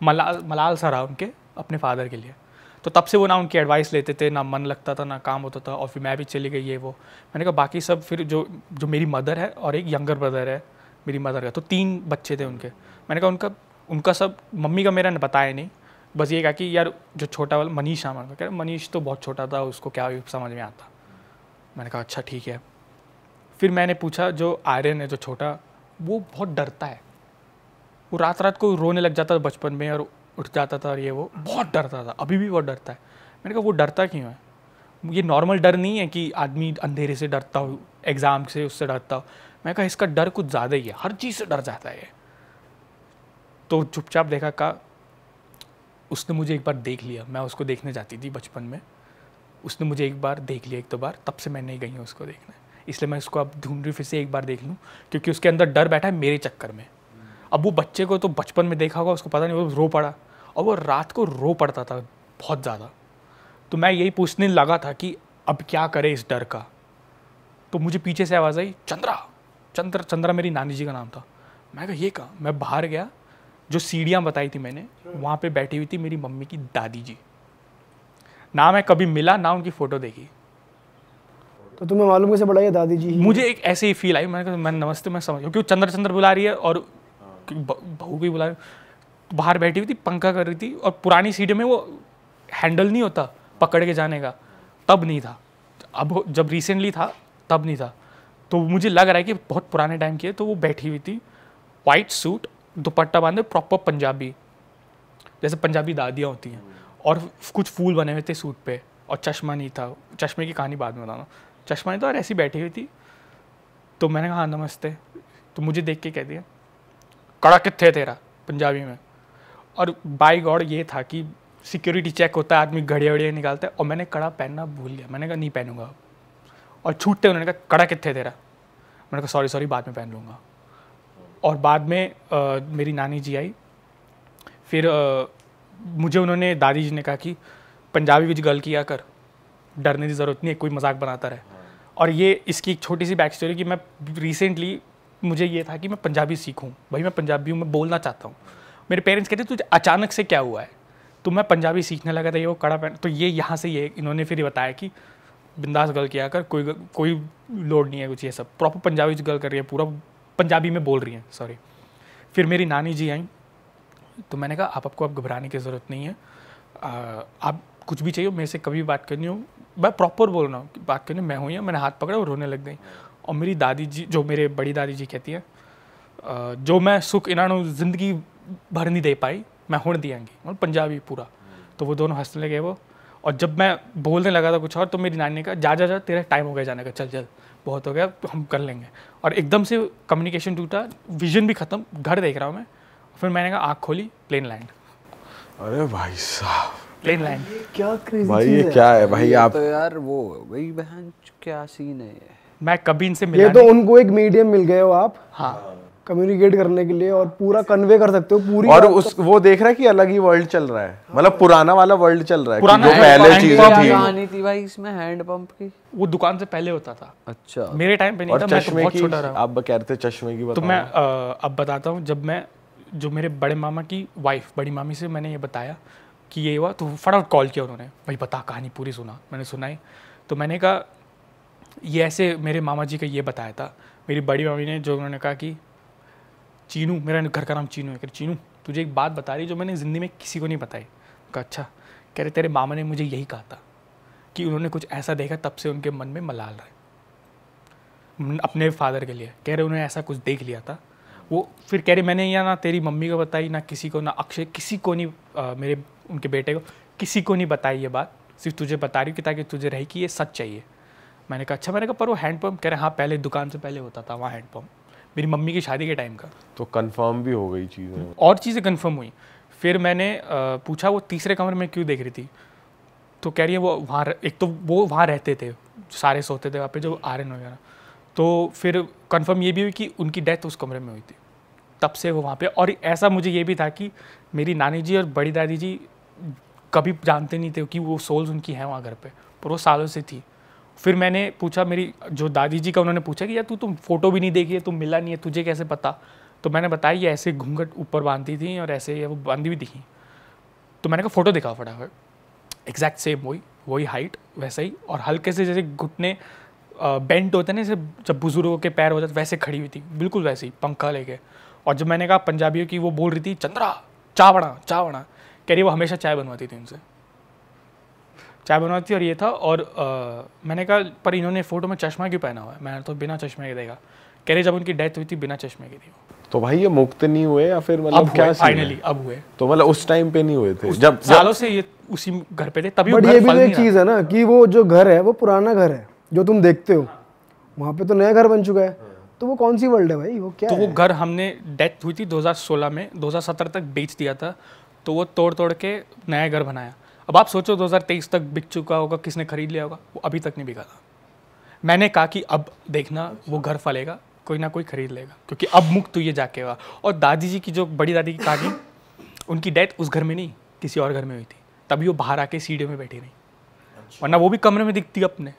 मलाल मलाल सा रहा उनके अपने फादर के लिए तो तब से वो ना उनकी एडवाइस लेते थे ना मन लगता था ना काम होता था और फिर मैं भी चली गई ये वो मैंने कहा बाकी सब फिर जो जो मेरी मदर है और एक यंगर ब्रदर है मेरी मदर का तो तीन बच्चे थे उनके मैंने कहा उनका उनका सब मम्मी का मेरा बताया नहीं बस ये कहा कि यार जो छोटा वाला मनीष नाम का कह मनीष तो बहुत छोटा था उसको क्या समझ में आता मैंने कहा अच्छा ठीक है फिर मैंने पूछा जो आयरन है जो छोटा वो बहुत डरता है वो रात रात को रोने लग जाता था बचपन में और उठ जाता था और ये वो बहुत डरता था अभी भी बहुत डरता है मैंने कहा वो डरता क्यों है ये नॉर्मल डर नहीं है कि आदमी अंधेरे से डरता हो एग्ज़ाम से उससे डरता हो मैं कहा इसका डर कुछ ज़्यादा ही है हर चीज़ से डर जाता है तो चुपचाप देखा कहा उसने मुझे एक बार देख लिया मैं उसको देखने जाती थी बचपन में उसने मुझे एक बार देख लिया एक दो बार तब से मैं नहीं गई हूँ उसको देखने इसलिए मैं उसको अब ढूंढ रही फिर से एक बार देख लूँ क्योंकि उसके अंदर डर बैठा है मेरे चक्कर में अब वो बच्चे को तो बचपन में देखा होगा उसको पता नहीं वो रो पड़ा और वो रात को रो पड़ता था बहुत ज़्यादा तो मैं यही पूछने लगा था कि अब क्या करें इस डर का तो मुझे पीछे से आवाज़ आई चंद्रा चंद्र चंद्रा मेरी नानी जी का नाम था मैं कहा ये कहा मैं बाहर गया जो सीढ़ियाँ बताई थी मैंने वहाँ पे बैठी हुई थी मेरी मम्मी की दादी जी ना मैं कभी मिला ना उनकी फ़ोटो देखी तो तुम्हें मालूम कैसे बढ़ाई दादी जी मुझे एक ऐसे ही फील आई मैंने कहा मैं नमस्ते मैं समझ क्योंकि चंद्र चंद्र बुला रही है और बहू भी बुला रही बाहर बैठी हुई थी पंखा कर रही थी और पुरानी सीढ़ी में वो हैंडल नहीं होता पकड़ के जाने का तब नहीं था अब जब रिसेंटली था तब नहीं था तो मुझे लग रहा है कि बहुत पुराने टाइम की है तो वो बैठी हुई थी वाइट सूट दुपट्टा बांधे प्रॉपर पंजाबी जैसे पंजाबी दादियाँ होती हैं और कुछ फूल बने हुए थे सूट पे और चश्मा नहीं था चश्मे की कहानी बाद में बताना चश्मा नहीं था तो और ऐसी बैठी हुई थी तो मैंने कहा हाँ, नमस्ते तो मुझे देख के कह दिया कड़ा कितने तेरा पंजाबी में और बाई गॉड ये था कि सिक्योरिटी चेक होता है आदमी घड़िया वड़िया निकालता है और मैंने कड़ा पहनना भूल गया मैंने कहा नहीं पहनूंगा और छूटते उन्होंने कहा कड़ा कितने तेरा मैंने कहा सॉरी सॉरी बाद में पहन लूँगा और बाद में आ, मेरी नानी जी आई फिर आ, मुझे उन्होंने दादी जी ने कहा कि पंजाबी विच गल किया कर डरने की ज़रूरत नहीं है कोई मजाक बनाता रहे हाँ। और ये इसकी एक छोटी सी बैक स्टोरी कि मैं रिसेंटली मुझे ये था कि मैं पंजाबी सीखूँ भाई मैं पंजाबी हूँ मैं बोलना चाहता हूँ मेरे पेरेंट्स कहते तुझे अचानक से क्या हुआ है तो मैं पंजाबी सीखने लगा था ये वो कड़ा पहन तो ये यहाँ से ये इन्होंने फिर बताया कि बिंदास गल किया कर कोई कोई लोड नहीं है कुछ ये सब प्रॉपर पंजाबी गल कर रही है पूरा पंजाबी में बोल रही हैं सॉरी फिर मेरी नानी जी आई तो मैंने कहा आप आपको अब घबराने की ज़रूरत नहीं है आ, आप कुछ भी चाहिए मेरे से कभी बात करनी हो मैं प्रॉपर बोल रहा हूँ बात करनी मैं हुई हूँ मैंने हाथ पकड़ा और रोने लग गई और मेरी दादी जी जो मेरे बड़ी दादी जी कहती है जो मैं सुख इन्होंने ज़िंदगी भर नहीं दे पाई मैं हूँ आएंगी और पंजाबी पूरा तो वो दोनों हंसने लगे वो और जब मैं बोलने लगा था कुछ और तो मेरी नानी ने कहा जा जा जा तेरा टाइम हो गया जाने का चल चल बहुत हो गया हम कर लेंगे और एकदम से कम्युनिकेशन टूटा विजन भी ख़त्म घर देख रहा हूँ मैं फिर मैंने कहा आँख खोली प्लेन लैंड अरे भाई साहब प्लेन लैंड क्या क्रेजी भाई ये क्या है भाई आप तो यार वो वही बहन क्या सीन है मैं कभी इनसे मिला ये तो उनको एक मीडियम मिल गए हो आप हाँ कम्युनिकेट करने के लिए और पूरा कन्वे कर सकते हो पूरी और उस वो देख रहा है कि अलग ही वर्ल्ड चल रहा है मतलब पुराना वाला वर्ल्ड चल रहा है पुराना जो पहले चीज थी आनी थी भाई इसमें हैंड पंप की वो दुकान से पहले होता था अच्छा मेरे टाइम पे नहीं था तो चश्मे बहुत छोटा रहा आप कह रहे थे चश्मे की तो मैं अब बताता हूँ जब मैं जो मेरे बड़े मामा की वाइफ बड़ी मामी से मैंने ये बताया कि ये हुआ तो फटाफट कॉल किया उन्होंने भाई बता कहानी पूरी सुना मैंने सुनाई तो मैंने कहा ये ऐसे मेरे मामा जी का ये बताया था मेरी बड़ी मामी ने जो उन्होंने कहा कि चीनू मेरा घर का नाम चीनू है कह चीनू तुझे एक बात बता रही जो मैंने ज़िंदगी में किसी को नहीं बताई कहा अच्छा कह रहे तेरे मामा ने मुझे यही कहा था कि उन्होंने कुछ ऐसा देखा तब से उनके मन में मलाल रहे अपने फादर के लिए कह रहे उन्होंने ऐसा कुछ देख लिया था वो फिर कह रहे मैंने या ना तेरी मम्मी को बताई ना किसी को ना अक्षय किसी को नहीं आ, मेरे उनके बेटे को किसी को नहीं बताई ये बात सिर्फ तुझे बता रही हूँ कि ताकि तुझे रहे कि ये सच चाहिए मैंने कहा अच्छा मैंने कहा पर वो हैंड कह रहे हाँ पहले दुकान से पहले होता था वहाँ हैंड मेरी मम्मी की शादी के टाइम का तो कन्फर्म भी हो गई चीज़ हम्म। और चीज़ें कन्फर्म हुई फिर मैंने पूछा वो तीसरे कमरे में क्यों देख रही थी तो कह रही है वो वहाँ एक तो वो वहाँ रहते थे सारे सोते थे वहाँ पे जो एन वगैरह तो फिर कंफर्म ये भी हुई कि उनकी डेथ उस कमरे में हुई थी तब से वो वहाँ पे और ऐसा मुझे ये भी था कि मेरी नानी जी और बड़ी दादी जी कभी जानते नहीं थे कि वो सोल्स उनकी हैं वहाँ घर पे पर वो सालों से थी फिर मैंने पूछा मेरी जो दादी जी का उन्होंने पूछा कि यार तू तुम तो फोटो भी नहीं देखी है तुम मिला नहीं है तुझे कैसे पता तो मैंने बताया ये ऐसे घूंघट ऊपर बांधती थी और ऐसे वो बांधी हुई दिखी तो मैंने कहा फ़ोटो दिखा फटाफट एग्जैक्ट सेम वही वही हाइट वैसे ही और हल्के से जैसे घुटने बेंट होते ना जैसे जब बुजुर्गों के पैर होते वैसे खड़ी हुई थी बिल्कुल वैसे ही पंखा लेके और जब मैंने कहा पंजाबियों की वो बोल रही थी चंद्रा चावड़ा चावड़ा कह रही वो हमेशा चाय बनवाती थी उनसे चाय बनवाती और ये था और आ, मैंने कहा पर इन्होंने फ़ोटो में चश्मा क्यों पहना हुआ है मैंने तो बिना चश्मे के देखा कह रहे जब उनकी डेथ हुई थी बिना चश्मे के थी तो भाई ये मुक्त नहीं हुए या फिर मतलब क्या फाइनली अब हुए तो मतलब उस टाइम पे नहीं हुए थे जब सालों से ये उसी घर पे थे तभी बट ये भी तो एक चीज़ है ना कि वो जो घर है वो पुराना घर है जो तुम देखते हो हाँ। वहाँ पे तो नया घर बन चुका है तो वो कौन सी वर्ल्ड है भाई वो क्या तो वो घर हमने डेथ हुई थी 2016 में 2017 तक बेच दिया था तो वो तोड़ तोड़ के नया घर बनाया अब आप सोचो 2023 तक बिक चुका होगा किसने खरीद लिया होगा वो अभी तक नहीं बिका था मैंने कहा कि अब देखना वो घर फलेगा कोई ना कोई खरीद लेगा क्योंकि अब मुक्त ये जाके हुआ और दादी जी की जो बड़ी दादी की कहानी उनकी डेथ उस घर में नहीं किसी और घर में हुई थी तभी वो बाहर आके सीढ़ियों में बैठी रही अच्छा। वरना वो भी कमरे में दिखती अपने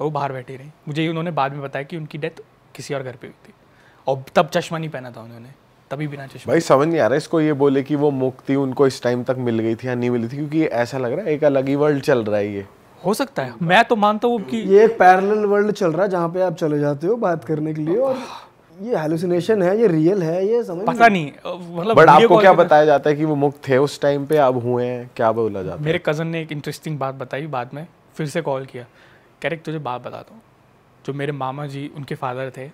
वो बाहर बैठी रही मुझे उन्होंने बाद में बताया कि उनकी डेथ किसी और घर पर हुई थी और तब चश्मा नहीं पहना था उन्होंने तभी बिना चश्मा भाई समझ नहीं आ रहा इसको ये बोले कि वो मुक्ति उनको इस टाइम तक मिल गई थी या नहीं मिली थी क्योंकि ऐसा लग रहा है एक अलग ही वर्ल्ड चल रहा है ये हो सकता है मैं तो मानता हूँ कि ये एक पैरेलल वर्ल्ड चल रहा है जहाँ पे आप चले जाते हो बात करने के लिए और ये हेलुसिनेशन है ये रियल है ये समझ पता नहीं मतलब बट आपको क्या बताया जाता है कि वो मुक्त थे उस टाइम पे अब हुए हैं क्या बोला जाता है मेरे कज़न ने एक इंटरेस्टिंग बात बताई बाद में फिर से कॉल किया कह रहे तुझे बात बता दो जो मेरे मामा जी उनके फादर थे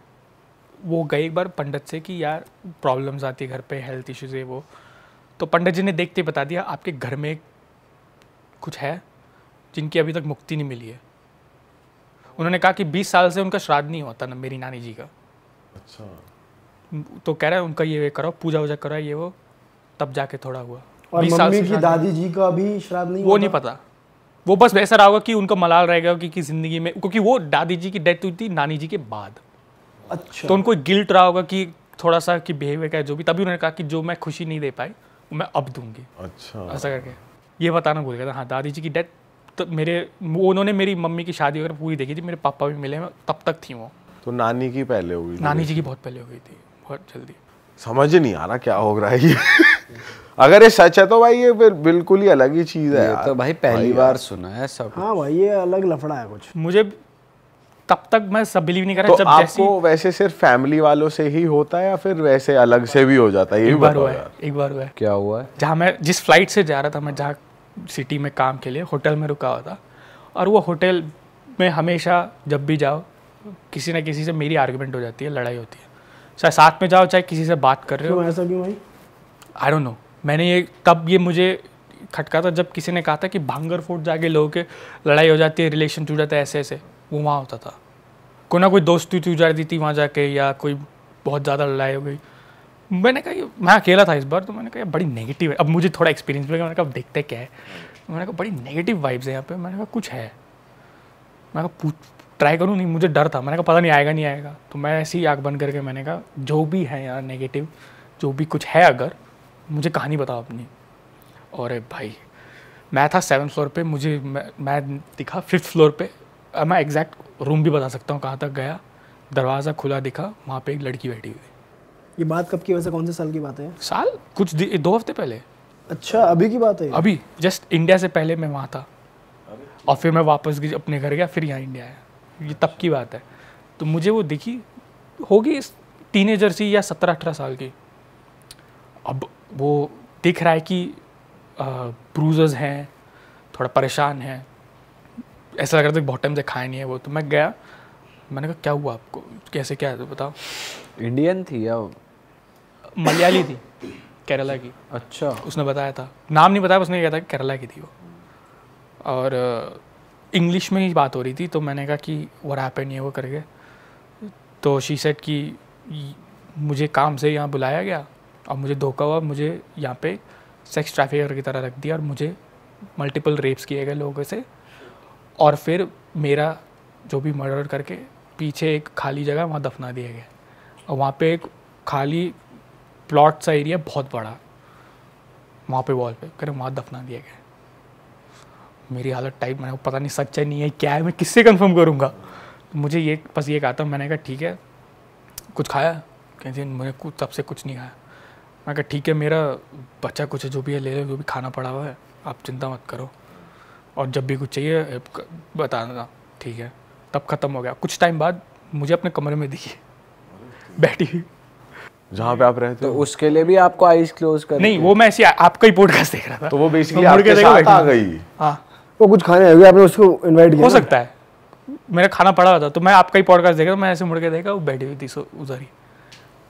वो गए एक बार पंडित से कि यार प्रॉब्लम्स आती है घर पे हेल्थ इश्यूज है वो तो पंडित जी ने देखते ही बता दिया आपके घर में कुछ है जिनकी अभी तक मुक्ति नहीं मिली है उन्होंने कहा कि 20 साल से उनका श्राद्ध नहीं होता ना मेरी नानी जी का अच्छा तो कह रहा है उनका ये करो पूजा वूजा करो ये वो तब जाके थोड़ा हुआ और मम्मी की दादी जी का भी श्राद्ध नहीं वो नहीं पता वो बस ऐसा रहा होगा कि उनका मलाल रहेगा कि, कि जिंदगी में क्योंकि वो दादी जी की डेथ हुई थी नानी जी के बाद अच्छा तो उनको गिल्ट रहा होगा कि थोड़ा सा कि बिहेवियर का जो भी तभी उन्होंने कहा कि जो मैं खुशी नहीं दे पाई मैं अब दूंगी अच्छा ऐसा करके ये बताना भूल गया था हाँ दादी जी की डेथ तो मेरे उन्होंने मेरी मम्मी की शादी वगैरह पूरी देखी थी मेरे पापा भी मिले तब तक थी वो तो नानी की पहले हो गई नानी जी की बहुत पहले हो गई थी बहुत जल्दी समझ नहीं आ रहा क्या हो रहा है ये अगर ये सच है तो भाई ये फिर बिल्कुल ही अलग ही चीज है तो भाई पहली भाई बार सुना है सब हाँ भाई ये अलग लफड़ा है कुछ मुझे तब तक मैं सब बिलीव नहीं कर रहा तो जब आपको वैसे सिर्फ फैमिली वालों से ही होता है या फिर वैसे अलग से भी हो जाता है एक बार हुआ है एक बार हुआ है क्या हुआ है जहाँ मैं जिस फ्लाइट से जा रहा था मैं जहाँ सिटी में काम के लिए होटल में रुका हुआ था और वो होटल में हमेशा जब भी जाओ किसी ना किसी से मेरी आर्ग्यूमेंट हो जाती है लड़ाई होती है चाहे साथ में जाओ चाहे किसी से बात कर रहे हो ऐसा क्यों भाई आई डोंट नो मैंने ये तब ये मुझे खटका था जब किसी ने कहा था कि भांगर फूट जाके लोगों के लड़ाई हो जाती है रिलेशन टूट जाता है ऐसे ऐसे वो वहाँ होता था कोई ना कोई दोस्ती थी उजाड़ दी थी वहाँ जाके या कोई बहुत ज़्यादा लड़ाई हो गई मैंने कहा मैं अकेला था इस बार तो मैंने कहा बड़ी नेगेटिव है अब मुझे थोड़ा एक्सपीरियंस मिल गया मैंने कहा देखते क्या है मैंने कहा बड़ी नेगेटिव वाइब्स है यहाँ पे मैंने कहा कुछ है मैंने कहा पूछ ट्राई करूँ नहीं मुझे डर था मैंने कहा पता नहीं आएगा नहीं आएगा तो मैं ऐसी ही आँख बंद करके मैंने कहा जो भी है यार नेगेटिव जो भी कुछ है अगर मुझे कहानी बताओ अपनी और भाई मैं था सेवन फ्लोर पे मुझे मैं, मैं दिखा फिफ्थ फ्लोर पे मैं एग्जैक्ट रूम भी बता सकता हूँ कहाँ तक गया दरवाज़ा खुला दिखा वहाँ पे एक लड़की बैठी हुई ये बात कब की वैसे कौन से साल की बात है साल कुछ दो हफ्ते पहले अच्छा अभी की बात है अभी जस्ट इंडिया से पहले मैं वहाँ था और फिर मैं वापस अपने घर गया फिर यहाँ इंडिया आया ये तब की बात है तो मुझे वो दिखी होगी इस टीनेजर सी या सत्रह अठारह साल की अब वो दिख रहा है कि ब्रूजर्स हैं थोड़ा परेशान है ऐसा लग रहा था बहुत टाइम से खाया नहीं है वो तो मैं गया मैंने कहा क्या हुआ आपको कैसे क्या है तो बताओ इंडियन थी या मलयाली थी केरला की अच्छा उसने बताया था नाम नहीं बताया उसने कहा था कि केरला की थी वो और इंग्लिश uh, में ही बात हो रही थी तो मैंने कहा कि वो हैपन ये वो करके तो शी सेट कि मुझे काम से यहाँ बुलाया गया और मुझे धोखा हुआ मुझे यहाँ पे सेक्स ट्रैफिकर की तरह रख दिया और मुझे मल्टीपल रेप्स किए गए लोगों से और फिर मेरा जो भी मर्डर करके पीछे एक खाली जगह वहाँ दफना दिया गया और वहाँ पे एक खाली प्लॉट सा एरिया बहुत बड़ा वहाँ पे वॉल पे करें वहाँ दफना दिया गया मेरी हालत टाइप मैंने पता नहीं सच्चा नहीं है क्या है मैं किससे कंफर्म करूँगा तो मुझे ये बस ये कहा था मैंने कहा ठीक है कुछ खाया कहते मैंने कुछ तब से कुछ नहीं खाया मैं कहा ठीक है मेरा बच्चा कुछ है जो भी है ले लो जो भी खाना पड़ा हुआ है आप चिंता मत करो और जब भी कुछ चाहिए बताना ठीक है तब ख़त्म हो गया कुछ टाइम बाद मुझे अपने कमरे में दिखी बैठी हुई जहाँ पे आप रहते तो हो उसके लिए भी आपको आईज क्लोज कर नहीं वो मैं ऐसे आपका ही पॉडकास्ट देख रहा था तो वो बेसिकली तो आपके साथ आ गई हाँ वो तो कुछ खाने गई आपने उसको इनवाइट किया हो सकता है मेरा खाना पड़ा हुआ था तो मैं आपका ही पॉडकास्ट देखा मैं ऐसे मुड़ के देखा वो बैठी हुई थी उधर ही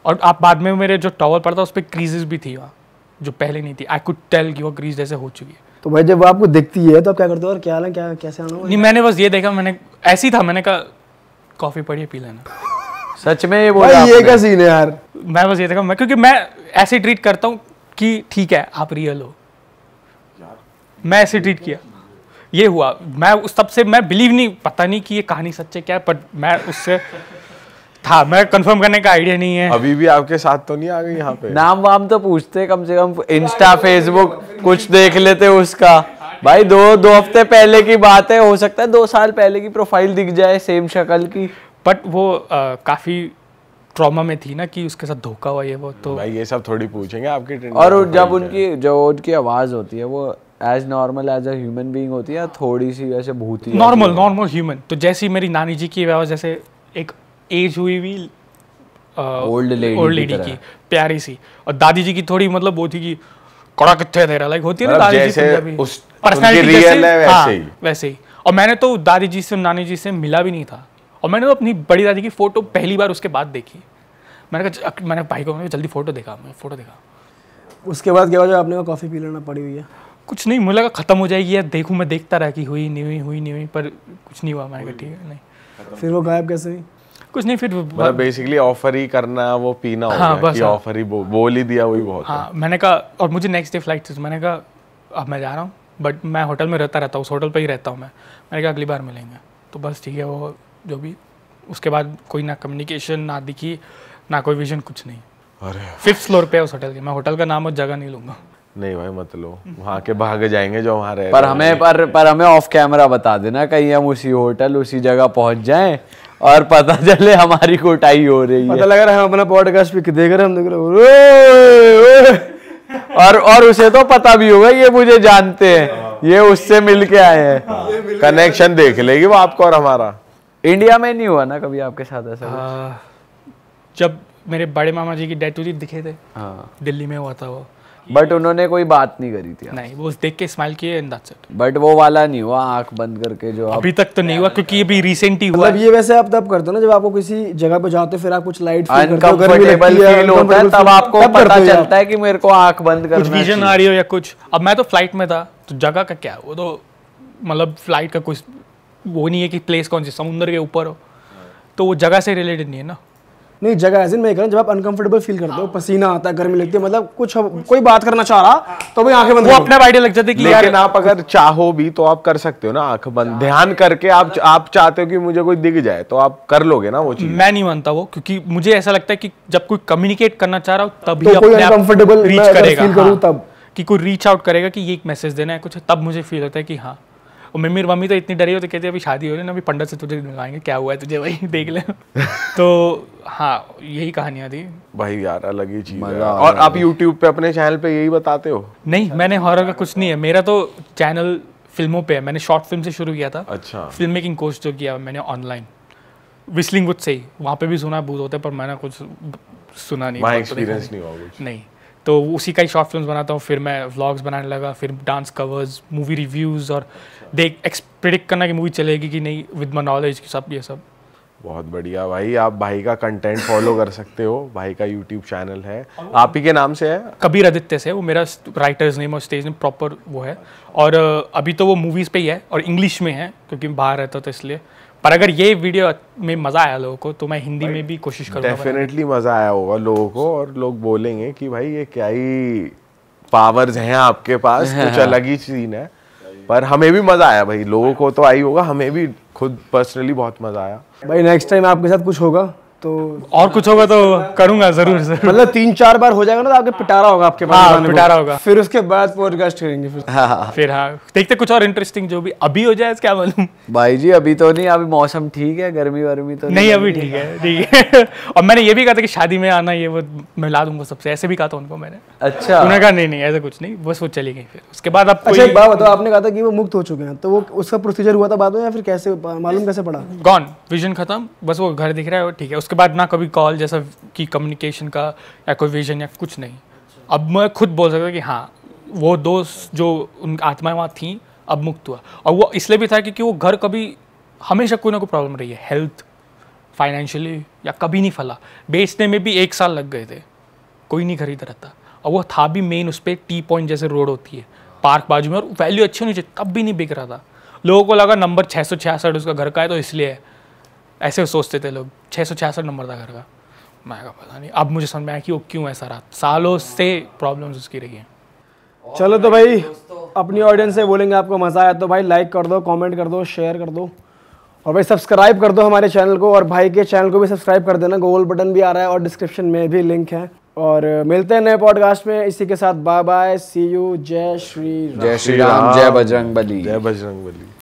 और आप बाद में मेरे जो टॉवल पड़ता था उस पर क्रीजेज भी थी वहाँ जो पहले नहीं थी आई कुड टेल कि वो क्रीज जैसे हो चुकी है तो भाई जब आपको दिखती है तो आप क्या करते हो और क्या क्या कैसे आना नहीं मैंने बस ये देखा मैंने ऐसे ही था मैंने कहा कॉफ़ी पड़ी पी लेना सच में ये बोला ये का सीन है यार मैं बस ये देखा मैं क्योंकि मैं ऐसे ट्रीट करता हूँ कि ठीक है आप रियल हो मैं ऐसे ट्रीट किया ये हुआ मैं उस तब से मैं बिलीव नहीं पता नहीं कि ये कहानी सच्चे क्या है बट मैं उससे था मैं कंफर्म करने का आइडिया नहीं है अभी भी आपके साथ तो नहीं आ गई यहाँ पे नाम वाम तो पूछते कम से कम इंस्टा फेसबुक कुछ देख लेते उसका भाई दो दो हफ्ते पहले की बात है हो सकता है दो साल पहले की प्रोफाइल दिख जाए सेम शक्ल की बट वो आ, काफी ट्रॉमा में थी ना कि उसके साथ धोखा हुआ ये वो तो भाई ये सब थोड़ी पूछेंगे आपके और जब उनकी जो उनकी आवाज़ होती है वो as normal as a human being होती है थोड़ी सी वैसे भूत नॉर्मल नॉर्मल ह्यूमन तो जैसी मेरी नानी जी की आवाज़ जैसे एक एज हुई हुई ओल्ड ओल्ड लेडी की प्यारी सी और दादी जी की थोड़ी मतलब वो थी कि कड़ा कितने दे रहा लाइक होती है ना दादी जी पर्सनैलिटी रियल है वैसे, हाँ, ही वैसे ही और मैंने तो दादी जी से नानी जी से मिला भी नहीं था और मैंने तो अपनी बड़ी दादी की फोटो पहली बार उसके बाद देखी मैंने कहा मैंने भाई को मैंने जल्दी फोटो देखा मैं फोटो देखा उसके बाद क्या आपने कॉफ़ी पी लेना पड़ी हुई है कुछ नहीं मुझे लगा ख़त्म हो जाएगी या देखूँ मैं देखता रहा कि हुई नहीं हुई नहीं हुई पर कुछ नहीं हुआ मैंने कहा ठीक है नहीं फिर वो गायब कैसे हुई कुछ नहीं फिर मतलब बेसिकली ऑफर ही करना वो पीना हाँ, हो बस ऑफर हाँ। ही बो, बोल ही दिया वही बहुत हाँ मैंने कहा और मुझे नेक्स्ट डे फ्लाइट मैंने कहा अब मैं जा रहा हूँ बट मैं होटल में रहता रहता हूँ उस होटल पर ही रहता हूँ मैं मैंने कहा अगली बार मिलेंगे तो बस ठीक है वो जो भी उसके बाद कोई ना कम्युनिकेशन ना दिखी ना कोई विजन कुछ नहीं अरे फिफ्थ फ्लोर पे है उस होटल के मैं होटल का नाम और जगह नहीं लूँगा नहीं भाई मत लो वहाँ के भाग जाएंगे जो वहाँ रहे पर हमें पर पर हमें ऑफ कैमरा बता देना कहीं हम उसी होटल उसी जगह पहुंच जाएं और पता चले हमारी कोटाई हो रही है पता लग रहा है अपना पॉडकास्ट पिक देख रहे हम देख रहे और और उसे तो पता भी होगा ये मुझे जानते हैं हाँ। ये उससे मिल के आए हैं हाँ। कनेक्शन देख लेगी वो आपको और हमारा इंडिया में नहीं हुआ ना कभी आपके साथ ऐसा हाँ। जब मेरे बड़े मामा जी की डेथ हुई थी दिखे थे दिल्ली में हुआ था वो बट उन्होंने कोई बात नहीं करी थी नहीं वो देख के स्माइल किए एंड दैट्स इट बट वो वाला नहीं हुआ आंख बंद करके जो अभी तक तो नहीं हुआ क्योंकि अभी रिसेंट ही हुआ मतलब ये वैसे आप तब करते हो ना जब आपको किसी जगह पे जाते फिर आप कुछ लाइट अनकंफर्टेबल फील होता है तब आपको पता चलता है कि मेरे को आंख बंद करना कुछ विजन आ रही हो या कुछ अब मैं तो फ्लाइट में था तो जगह का क्या वो तो मतलब फ्लाइट का कुछ वो नहीं है कि प्लेस कौन सी समुद्र के ऊपर हो तो वो जगह से रिलेटेड नहीं है ना नहीं जगह ऐसे मैं कर रहा जब आप अनकंफर्टेबल फील करते हो हाँ। पसीना आता है गर्मी लगती है मतलब कुछ कोई बात करना चाह रहा हाँ। तो भाई आंखें बंद वो अपने आइडिया लग जाती है कि लेकिन आप अगर चाहो भी तो आप कर सकते हो ना आंख बंद हाँ। ध्यान करके आप आप चाहते हो कि मुझे कोई दिख जाए तो आप कर लोगे ना वो चीज मैं नहीं मानता वो क्योंकि मुझे ऐसा लगता है कि जब कोई कम्युनिकेट करना चाह रहा हो तभी तो अपने अनकंफर्टेबल रीच करेगा तब कि कोई रीच आउट करेगा कि ये एक मैसेज देना है कुछ तब मुझे फील होता है कि हाँ और मम्मी और मम्मी तो इतनी डरी होती तो कहती अभी शादी हो रही है ना अभी पंडित से तुझे मिलवाएंगे क्या हुआ है तुझे भाई देख ले तो हाँ यही कहानियाँ थी भाई यार अलग ही चीज है और आप यूट्यूब पे अपने चैनल पे यही बताते हो नहीं मैंने हॉरर का कुछ नहीं है मेरा तो चैनल फिल्मों पे है मैंने शॉर्ट फिल्म से शुरू किया था अच्छा फिल्म मेकिंग कोर्स जो किया मैंने ऑनलाइन विस्लिंग वुड से ही वहाँ पे भी सुना भूत होते पर मैंने कुछ सुना नहीं एक्सपीरियंस नहीं हुआ कुछ नहीं तो उसी का ही शॉर्ट फिल्म बनाता हूँ फिर मैं व्लॉग्स बनाने लगा फिर डांस कवर्स मूवी रिव्यूज़ और देख एक्सप्रिडिक्ट करना कि मूवी चलेगी कि नहीं विद माई नॉलेज सब ये सब बहुत बढ़िया भाई आप भाई का कंटेंट फॉलो कर सकते हो भाई का यूट्यूब चैनल है आप ही के नाम से है कबीर आदित्य से वो मेरा राइटर्स नेम और स्टेज नेम प्रॉपर वो है और अभी तो वो मूवीज़ पे ही है और इंग्लिश में है क्योंकि बाहर रहता था इसलिए पर अगर ये वीडियो में मज़ा आया लोगों को तो मैं हिंदी में भी कोशिश करूँगा डेफिनेटली मज़ा आया होगा लोगों को और लोग बोलेंगे कि भाई ये क्या ही पावर्स हैं आपके पास कुछ अलग ही सीन है पर हमें भी मज़ा आया भाई लोगों को तो आई होगा हमें भी खुद पर्सनली बहुत मज़ा आया भाई नेक्स्ट टाइम आपके साथ कुछ होगा तो और कुछ होगा तो करूंगा जरूर सर हाँ। मतलब तीन चार बार हो जाएगा ना तो आपके पिटारा होगा आपके पास हाँ, पिटारा होगा फिर उसके बाद पॉडकास्ट करेंगे फिर हाँ, हाँ हाँ फिर हाँ देखते कुछ और इंटरेस्टिंग जो भी अभी हो जाए क्या मालूम भाई जी अभी तो नहीं अभी मौसम ठीक है गर्मी वर्मी तो नहीं अभी ठीक है ठीक है और मैंने ये भी कहा था कि शादी में आना ये वो मिला दूंगा सबसे ऐसे भी कहा था उनको मैंने अच्छा उन्होंने कहा नहीं नहीं ऐसा कुछ नहीं बस वो चली गई फिर उसके बाद आप अच्छा, एक बात बताओ आपने कहा था कि वो मुक्त हो चुके हैं तो वो उसका प्रोसीजर हुआ था बाद में या फिर कैसे मालूम कैसे पड़ा गॉन विजन खत्म बस वो घर दिख रहा है ठीक है उसके बाद ना कभी कॉल जैसा कि कम्युनिकेशन का या कोई विजन या कुछ नहीं अब मैं खुद बोल सकता कि हाँ वो दोस्त जो उन आत्माएं वहाँ थी अब मुक्त हुआ और वो इसलिए भी था क्योंकि वो घर कभी हमेशा कोई ना कोई प्रॉब्लम रही है हेल्थ फाइनेंशियली या कभी नहीं फला बेचने में भी एक साल लग गए थे कोई नहीं खरीद रहा था और वो था भी मेन उस पर टी पॉइंट जैसे रोड होती है पार्क बाजू में और वैल्यू अच्छी होनी चाहिए तब भी नहीं बिक रहा था लोगों को लगा नंबर छः सौ छियासठ उसका घर का है तो इसलिए है ऐसे सोचते थे लोग छः सौ छियासठ नंबर था घर का मैं का पता नहीं अब मुझे समझ में आया कि वो क्यों ऐसा रहा सालों से प्रॉब्लम्स उसकी रही हैं चलो तो भाई अपनी ऑडियंस से बोलेंगे आपको मज़ा आया तो भाई लाइक कर दो कमेंट कर दो शेयर कर दो और भाई सब्सक्राइब कर दो हमारे चैनल को और भाई के चैनल को भी सब्सक्राइब कर देना गोल बटन भी आ रहा है और डिस्क्रिप्शन में भी लिंक है और मिलते हैं नए पॉडकास्ट में इसी के साथ बाय बाय सी यू जय श्री जय श्री राम जय बजरंग बली जय बजरंग बली